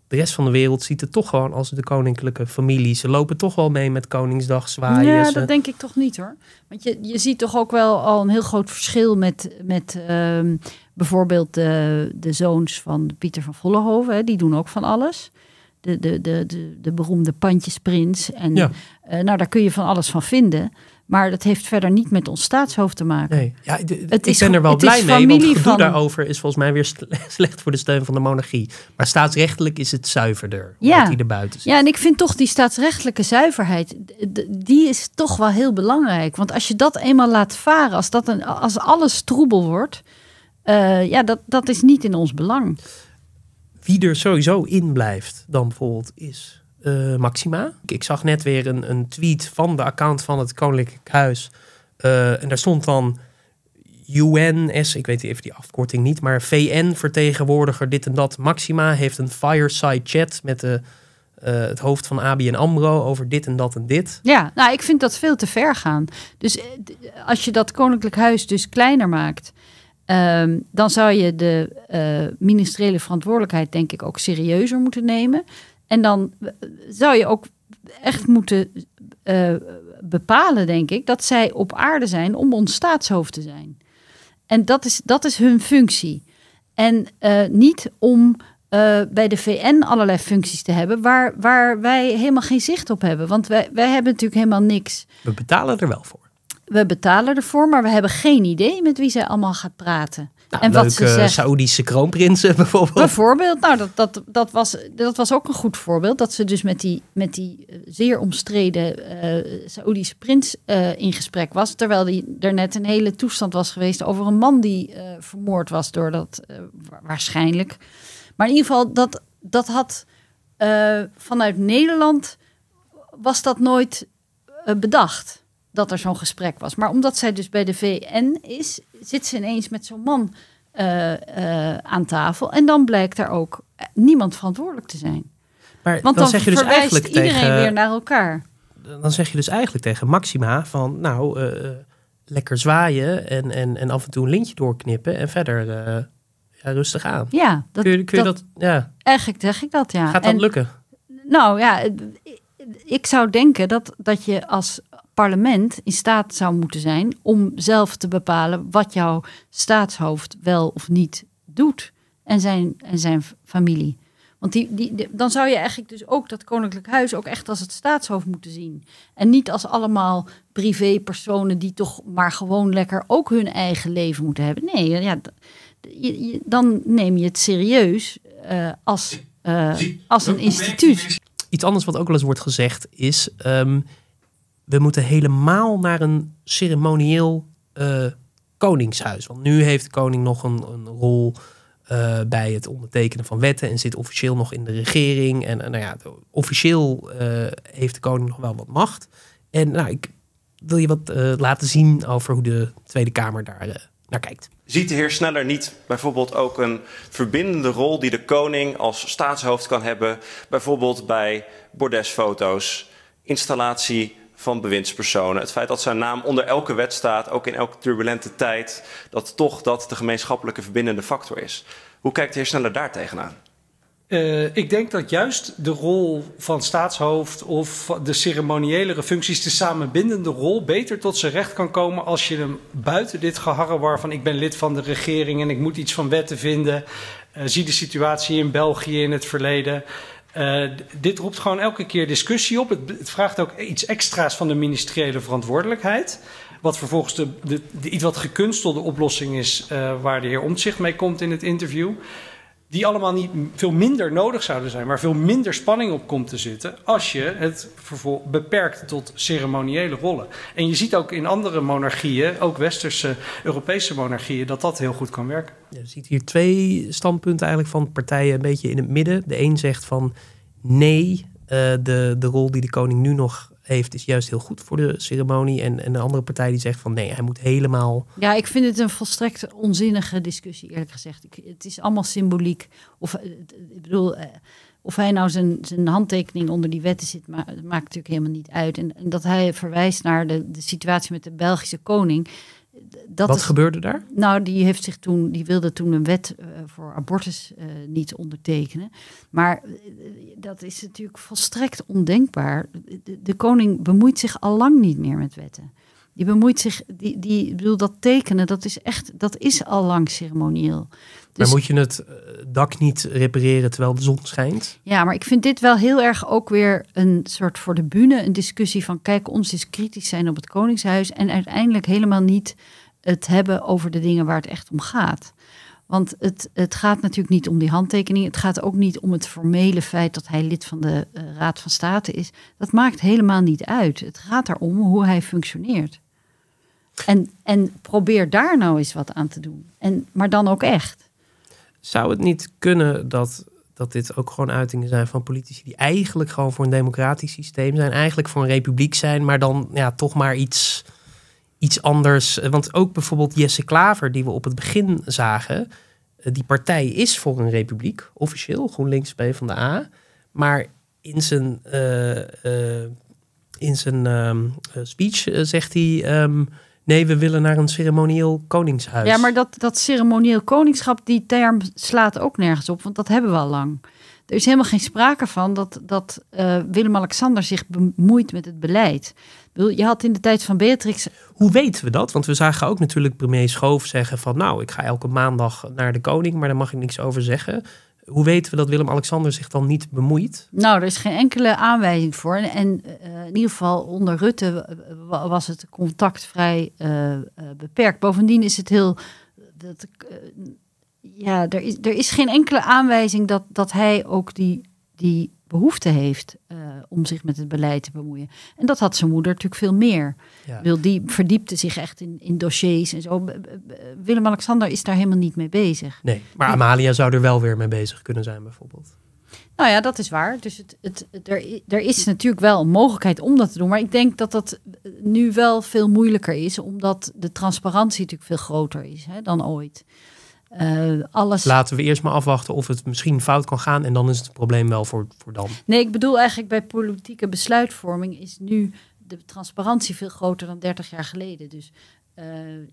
de rest van de wereld ziet het toch gewoon als de koninklijke familie. Ze lopen toch wel mee met Koningsdag zwaaien. Ja, dat denk ik toch niet hoor. Want je, je ziet toch ook wel al een heel groot verschil met, met ehm, bijvoorbeeld de, de zoons van Pieter van Vollenhoven. die doen ook van alles. De, de, de, de, de beroemde pandjesprins. En eh, nou, daar kun je van alles van vinden. Maar dat heeft verder niet met ons staatshoofd te maken. Nee, ja, het ik is, ben er wel blij mee, want het van... daarover is volgens mij weer slecht voor de steun van de monarchie. Maar staatsrechtelijk is het zuiverder, ja. die erbuiten zit. Ja, en ik vind toch die staatsrechtelijke zuiverheid, die is toch wel heel belangrijk. Want als je dat eenmaal laat varen, als, dat een, als alles troebel wordt, eh, ja, dat, dat is niet in ons belang. Wie er sowieso in blijft dan bijvoorbeeld is eh, Maxima. Ik zag net weer een, een, tweet van de account van het Koninklijk Huis. Eh, en daar stond dan UNS, ik weet even die afkorting niet, maar VN-vertegenwoordiger dit en dat. Maxima heeft een fireside chat met de, eh, het hoofd van ABN AMRO over dit en dat en dit. Ja, nou ik vind dat veel te ver gaan. Dus als je dat Koninklijk Huis dus kleiner maakt... Ehm, dan zou je de uh, ministeriële verantwoordelijkheid, denk ik, ook serieuzer moeten nemen. En dan eh, zou je ook echt moeten eh, bepalen, denk ik, dat zij op aarde zijn om ons staatshoofd te zijn. En dat is, dat is hun functie. En eh, niet om bij de VN allerlei functies te hebben waar, waar wij helemaal geen zicht op hebben. Want wij, wij hebben natuurlijk helemaal niks. We betalen er wel voor. We betalen ervoor, maar we hebben geen idee met wie zij allemaal gaat praten. Nou, en leuke wat ze eh, Saoedische kroonprinsen bijvoorbeeld. Bijvoorbeeld, nou, dat, dat, dat, was, dat was ook een goed voorbeeld. Dat ze dus met die, met die eh, zeer omstreden uh, Saoedische prins in gesprek was. Terwijl die, er net een hele toestand was geweest over een man die vermoord was door dat waarschijnlijk. Maar in ieder geval, dat, dat had vanuit Nederland was dat nooit bedacht dat er zo'n gesprek was. Maar omdat zij dus bij de VN is, zit ze ineens met zo'n man eh, eh, aan tafel. En dan blijkt daar ook eh, niemand verantwoordelijk te zijn. Maar Want dan, zeg je dus eigenlijk iedereen weer naar elkaar. Dan zeg je dus eigenlijk tegen Maxima van, nou, lekker zwaaien en, en, en af en toe een lintje doorknippen en verder ja, rustig aan. Ja, dat, kun je, kun je dat, ja. Eigenlijk zeg ik dat, ja. Gaat dat lukken? Nou ja, ik zou denken dat, dat je als parlement in staat zou moeten zijn om zelf te bepalen wat jouw staatshoofd wel of niet doet en zijn, en zijn familie. Want die, die, dan zou je eigenlijk dus ook dat koninklijk huis ook echt als het staatshoofd moeten zien. En niet als allemaal privépersonen die toch maar gewoon lekker ook hun eigen leven moeten hebben. Nee, ja, dan neem je het serieus eh, als, eh, als een instituut. Iets anders wat ook wel eens wordt gezegd is... Ehm, we moeten helemaal naar een ceremonieel eh, koningshuis. Want nu heeft de koning nog een, een rol eh, bij het ondertekenen van wetten en zit officieel nog in de regering. En, nou ja, officieel eh, heeft de koning nog wel wat macht. En nou, ik wil je wat laten zien over hoe de Tweede Kamer daar naar kijkt. Ziet de heer Sneller niet bijvoorbeeld ook een verbindende rol die de koning als staatshoofd kan hebben, bijvoorbeeld bij bordesfoto's, installatie van bewindspersonen. Het feit dat zijn naam onder elke wet staat, ook in elke turbulente tijd, dat toch dat de gemeenschappelijke verbindende factor is. Hoe kijkt de heer Sneller daar tegenaan? Eh, ik denk dat juist de rol van staatshoofd of de ceremoniëlere functies, de samenbindende rol, beter tot zijn recht kan komen als je hem buiten dit geharrewar van ik ben lid van de regering en ik moet iets van wetten vinden. Eh, zie de situatie in België in het verleden. Uh, dit roept gewoon elke keer discussie op. Het, het, vraagt ook iets extra's van de ministeriële verantwoordelijkheid. Wat vervolgens de, de, de iets wat gekunstelde oplossing is uh, waar de heer Omtzigt mee komt in het interview die allemaal niet veel minder nodig zouden zijn, waar veel minder spanning op komt te zitten als je het beperkt tot ceremoniële rollen. En je ziet ook in andere monarchieën, ook westerse Europese monarchieën, dat dat heel goed kan werken. Je ziet hier twee standpunten eigenlijk van partijen een beetje in het midden. De een zegt van nee, eh, de, de rol die de koning nu nog heeft, is juist heel goed voor de ceremonie. En, en de andere partij die zegt van nee, hij moet helemaal. Ja, ik vind het een volstrekt onzinnige discussie, eerlijk gezegd. Ik, het is allemaal symboliek. Of eh, eh, ik bedoel, eh, of hij nou zijn, zijn handtekening onder die wetten zit, het maakt natuurlijk helemaal niet uit. En, en dat hij verwijst naar de, de situatie met de Belgische koning. Wat gebeurde daar? Nou, die, heeft zich toen, die wilde toen een wet eh, voor abortus eh, niet ondertekenen. Maar eh, dat is natuurlijk volstrekt ondenkbaar. De, koning bemoeit zich al lang niet meer met wetten. Die bemoeit zich, die, die, bedoel, dat tekenen, dat is echt, dat is al lang ceremonieel. maar dus- moet je het dak niet repareren terwijl de zon schijnt. Ja, maar ik vind dit wel heel erg ook weer een soort voor de bühne een discussie van kijk, ons is kritisch zijn op het Koningshuis en uiteindelijk helemaal niet het hebben over de dingen waar het echt om gaat. Want het, het gaat natuurlijk niet om die handtekening. Het gaat ook niet om het formele feit dat hij lid van de eh, Raad van State is. Dat maakt helemaal niet uit. Het gaat erom hoe hij functioneert. En, en probeer daar nou eens wat aan te doen. En, maar dan ook echt. Zou het niet kunnen dat, dat dit ook gewoon uitingen zijn van politici die eigenlijk gewoon voor een democratisch systeem zijn, eigenlijk voor een republiek zijn, maar dan ja, toch maar iets, iets anders. Want ook bijvoorbeeld Jesse Klaver, die we op het begin zagen, eh, die partij is voor een republiek, officieel, GroenLinks PvdA. van de A. Maar in zijn, eh, eh, in zijn ehm, speech zegt hij. Ehm, Nee, we willen naar een ceremonieel koningshuis. Ja, maar dat, dat ceremonieel koningschap, die term slaat ook nergens op, want dat hebben we al lang. Er is helemaal geen sprake van dat, dat eh, Willem-Alexander zich bemoeit met het beleid. Je had in de tijd van Beatrix. Hoe weten we dat? Want we zagen ook natuurlijk premier Schoof zeggen van nou, ik ga elke maandag naar de koning, maar daar mag ik niks over zeggen. Hoe weten we dat Willem-Alexander zich dan niet bemoeit? Nou, er is geen enkele aanwijzing voor. En eh, in ieder geval onder Rutte was het contact vrij eh, eh, beperkt. Bovendien is het heel. Dat, ja, er is, er is geen enkele aanwijzing dat, dat hij ook die, die behoefte heeft eh, om zich met het beleid te bemoeien. En dat had zijn moeder natuurlijk veel meer. Wil die verdiepte zich echt in, in dossiers en zo. Eh, eh, Willem-Alexander is daar helemaal niet mee bezig. Nee, maar Amalia zou er wel weer mee bezig kunnen zijn bijvoorbeeld. Nou ja, dat is waar. Dus het, het, er, er is natuurlijk wel een mogelijkheid om dat te doen. Maar ik denk dat dat nu wel veel moeilijker is, omdat de transparantie natuurlijk veel groter is hè, dan ooit. Eh, alles... Laten we eerst maar afwachten of het misschien fout kan gaan en dan is het probleem wel voor, voor dan. Nee, ik bedoel eigenlijk bij politieke besluitvorming is nu de transparantie veel groter dan 30 jaar geleden. Dus eh,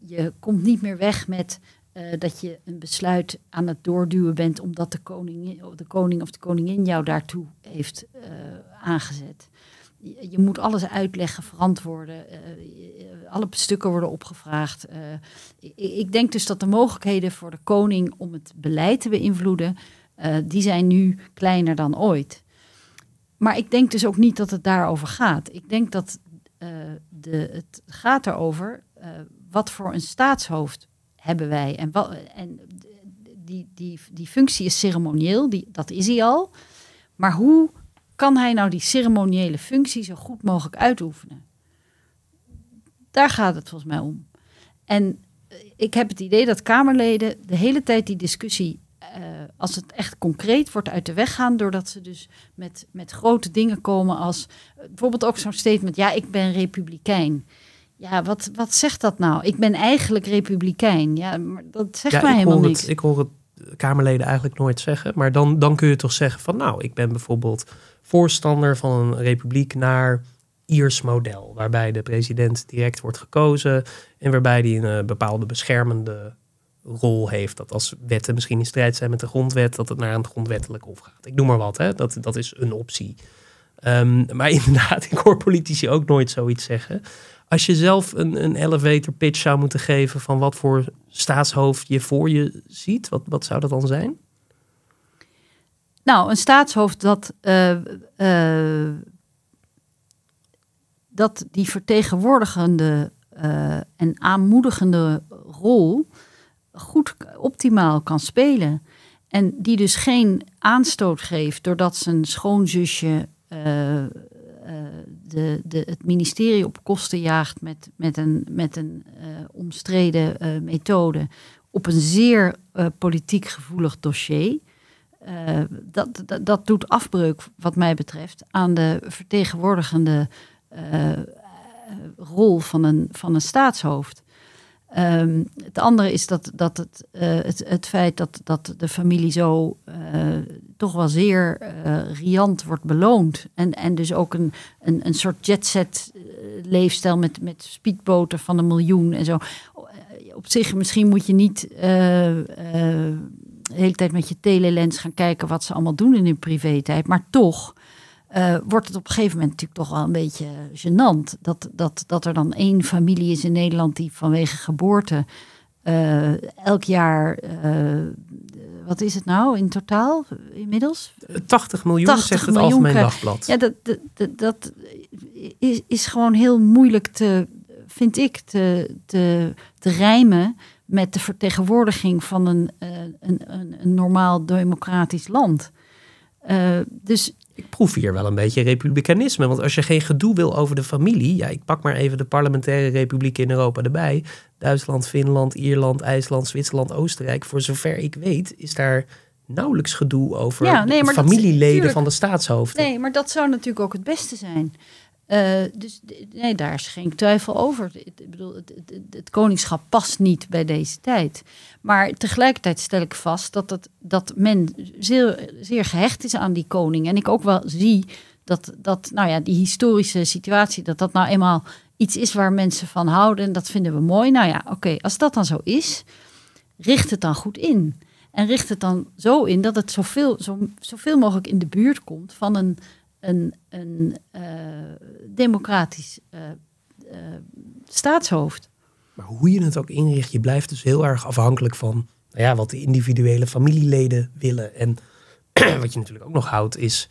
je komt niet meer weg met eh, dat je een besluit aan het doorduwen bent omdat de, koningin, de koning of de koningin jou daartoe heeft aangezet je moet alles uitleggen, verantwoorden. Eh, eh, alle stukken worden opgevraagd. Eh, ik, denk dus dat de mogelijkheden voor de koning om het beleid te beïnvloeden, die zijn nu kleiner dan ooit. Maar ik denk dus ook niet dat het daarover gaat. Ik denk dat de, het gaat erover wat voor een staatshoofd hebben wij. En, wat, en die, die, die functie is ceremonieel, die, dat is hij al. Maar hoe kan hij nou die ceremoniële functie zo goed mogelijk uitoefenen? Daar gaat het volgens mij om. En eh, ik heb het idee dat Kamerleden de hele tijd die discussie, eh, als het echt concreet wordt, uit de weg gaan. Doordat ze dus met, met grote dingen komen als eh, bijvoorbeeld ook zo'n statement: ja, ik ben republikein. Ja, wat, wat zegt dat nou? Ik ben eigenlijk republikein. Ja, maar dat zegt mij helemaal niks. ik hoor het Kamerleden eigenlijk nooit zeggen. Maar dan, dan kun je toch zeggen van nou, ik ben bijvoorbeeld voorstander van een republiek naar Iers model. Waarbij de president direct wordt gekozen en waarbij die een eh, bepaalde beschermende rol heeft. Dat als wetten misschien in strijd zijn met de grondwet, dat het naar een grondwettelijk hof gaat. Ik noem maar wat, hè. Dat, dat is een optie. Ehm, maar inderdaad, ik hoor politici ook nooit zoiets zeggen. Als je zelf een, een elevator pitch zou moeten geven van wat voor staatshoofd je voor je ziet, wat, wat zou dat dan zijn? Nou, een staatshoofd dat, eh, eh, dat die vertegenwoordigende eh, en aanmoedigende rol goed optimaal kan spelen. En die dus geen aanstoot geeft doordat zijn schoonzusje de, de, het ministerie op kosten jaagt met, met een, met een eh, omstreden eh, methode op een zeer eh, politiek gevoelig dossier. dat, dat, dat doet afbreuk, wat mij betreft, aan de vertegenwoordigende rol van een, van een staatshoofd. Ehm, het andere is dat, dat het, eh, het, het, feit dat, dat de familie zo eh, toch wel zeer eh, riant wordt beloond. En, en dus ook een, een, een soort jetset leefstijl met, met speedboten van een miljoen en zo. Op zich, misschien moet je niet de hele tijd met je telelens gaan kijken wat ze allemaal doen in hun privé tijd. Maar toch, eh, wordt het op een gegeven moment natuurlijk toch wel een beetje eh, gênant. Dat, dat, dat er dan één familie is in Nederland die vanwege geboorte eh, elk jaar, wat is het nou in totaal inmiddels? 80 miljoen, zegt het miljoen Algemeen Dagblad. Ja, dat, dat, dat is, is gewoon heel moeilijk te, vind ik, te, te, te rijmen met de vertegenwoordiging van een, een, een, een normaal democratisch land. dus ik proef hier wel een beetje republikeinisme. Want als je geen gedoe wil over de familie, ja, ik pak maar even de parlementaire republieken in Europa erbij. Duitsland, Finland, Ierland, IJsland, Zwitserland, Oostenrijk. Voor zover ik weet, is daar nauwelijks gedoe over ja, familieleden van de staatshoofden. Nee, maar dat zou natuurlijk ook het beste zijn. Eh, dus nee, daar is geen twijfel over. Ik bedoel, het, koningschap past niet bij deze tijd. Maar tegelijkertijd stel ik vast dat, dat men zeer, zeer gehecht is aan die koning. En ik ook wel zie dat, dat nou ja, die historische situatie, dat dat nou eenmaal iets is waar mensen van houden. En dat vinden we mooi. Nou ja, oké, als dat dan zo is, richt het dan goed in. En richt het dan zo in dat het zoveel, zoveel mogelijk in de buurt komt van een een, een eh, democratisch eh, eh, staatshoofd. Maar hoe je het ook inricht, je blijft dus heel erg afhankelijk van nou ja, wat de individuele familieleden willen. En wat je natuurlijk ook nog houdt is,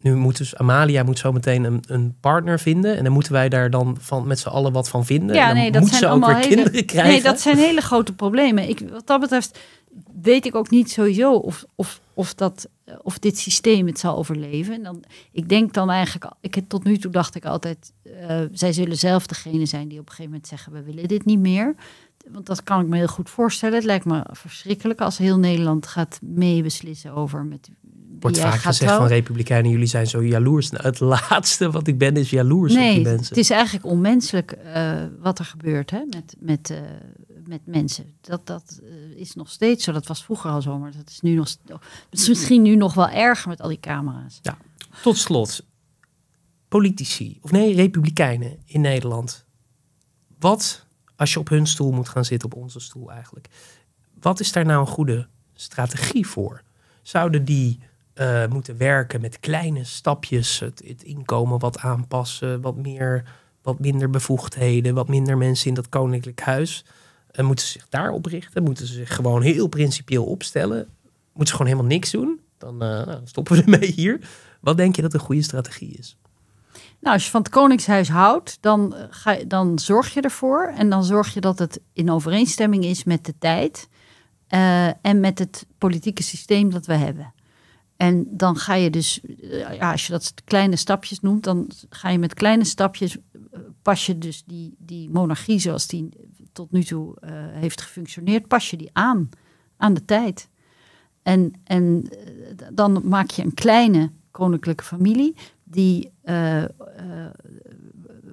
nu moet dus Amalia moet zo meteen een, een partner vinden. En dan moeten wij daar dan van, met z'n allen wat van vinden. Ja, en dan nee, dat zijn ook allemaal weer kinderen krijgen. Nee, dat zijn hele grote problemen. Ik, wat dat betreft weet ik ook niet sowieso of, of, of, dat, eh, of dit systeem het zal overleven. En dan, ik denk dan eigenlijk, ik, heb tot nu toe dacht ik altijd, eh, zij zullen zelf degene zijn die op een gegeven moment zeggen, we willen dit niet meer. Want dat kan ik me heel goed voorstellen. Het lijkt me verschrikkelijk als heel Nederland gaat meebeslissen over met wordt vaak gezegd van republikeinen, jullie zijn zo jaloers. Nou, het laatste wat ik ben is jaloers op die mensen. Het is eigenlijk onmenselijk eh, wat er gebeurt hè, met, met, met mensen. Dat, dat eh, is nog steeds zo. Dat was vroeger al zo, maar dat is nu nog, oh, is misschien nu nog wel erger met al die camera's. Ja. Tot slot, politici, of nee, republikeinen in Nederland. Wat, als je op hun stoel moet gaan zitten, op onze stoel eigenlijk. Wat is daar nou een goede strategie voor? Zouden die eh, moeten werken met kleine stapjes, het, het inkomen wat aanpassen, wat meer wat minder bevoegdheden, wat minder mensen in dat koninklijk huis. En moeten ze zich daarop richten? Moeten ze zich gewoon heel principieel opstellen? Moeten ze gewoon helemaal niks doen? Dan eh, nou, stoppen we ermee hier. Wat denk je dat een goede strategie is? Nou, als je van het Koningshuis houdt, dan, eh, ga, dan zorg je ervoor. En dan zorg je dat het in overeenstemming is met de tijd. Eh, en met het politieke systeem dat we hebben. En dan ga je dus, ja, als je dat kleine stapjes noemt, dan ga je met kleine stapjes, pas je dus die, die monarchie zoals die tot nu toe eh, heeft gefunctioneerd, pas je die aan aan de tijd. En, en eh, dan maak je een kleine koninklijke familie die, eh,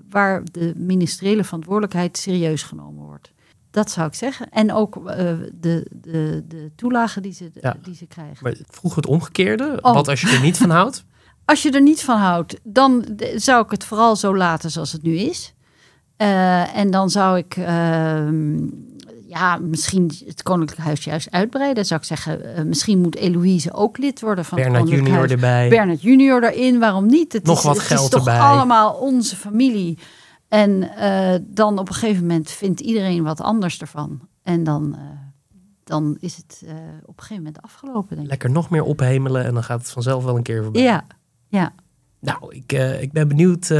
waar de ministeriële verantwoordelijkheid serieus genomen wordt. Dat zou ik zeggen. En ook de, de, de toelagen die ze, die ze krijgen. Maar vroeg het omgekeerde. Oh. Wat als je er niet van houdt? als je er niet van houdt, dan zou ik het vooral zo laten zoals het nu is. Eh, en dan zou ik ehm, ja, misschien het Koninklijk Huis juist uitbreiden. Zou ik zeggen, eh, misschien moet Eloïse ook lid worden van Bernard het Koninklijk Junior erbij. Bernard Junior erin, waarom niet? Het Nog is, wat geld is toch allemaal onze familie. En eh, dan op een gegeven moment vindt iedereen wat anders ervan. En dan dan is het op een gegeven moment afgelopen. Denk ik. Lekker nog meer ophemelen en dan gaat het vanzelf wel een keer voorbij. Ja, ja. Nou, ik, ik ben benieuwd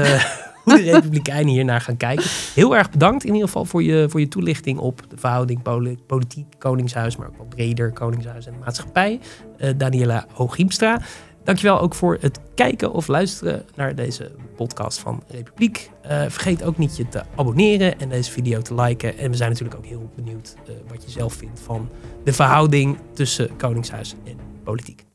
hoe de Republikeinen hiernaar gaan kijken. Heel erg bedankt in ieder geval voor je, voor je toelichting op de verhouding politiek, Koningshuis, maar ook wel breder Koningshuis en maatschappij. Uh, Daniela Hooghiemstra. Dankjewel ook voor het kijken of luisteren naar deze podcast van Republiek. Eh, vergeet ook niet je te abonneren en deze video te liken. En we zijn natuurlijk ook heel benieuwd eh, wat je zelf vindt van de verhouding tussen Koningshuis en politiek.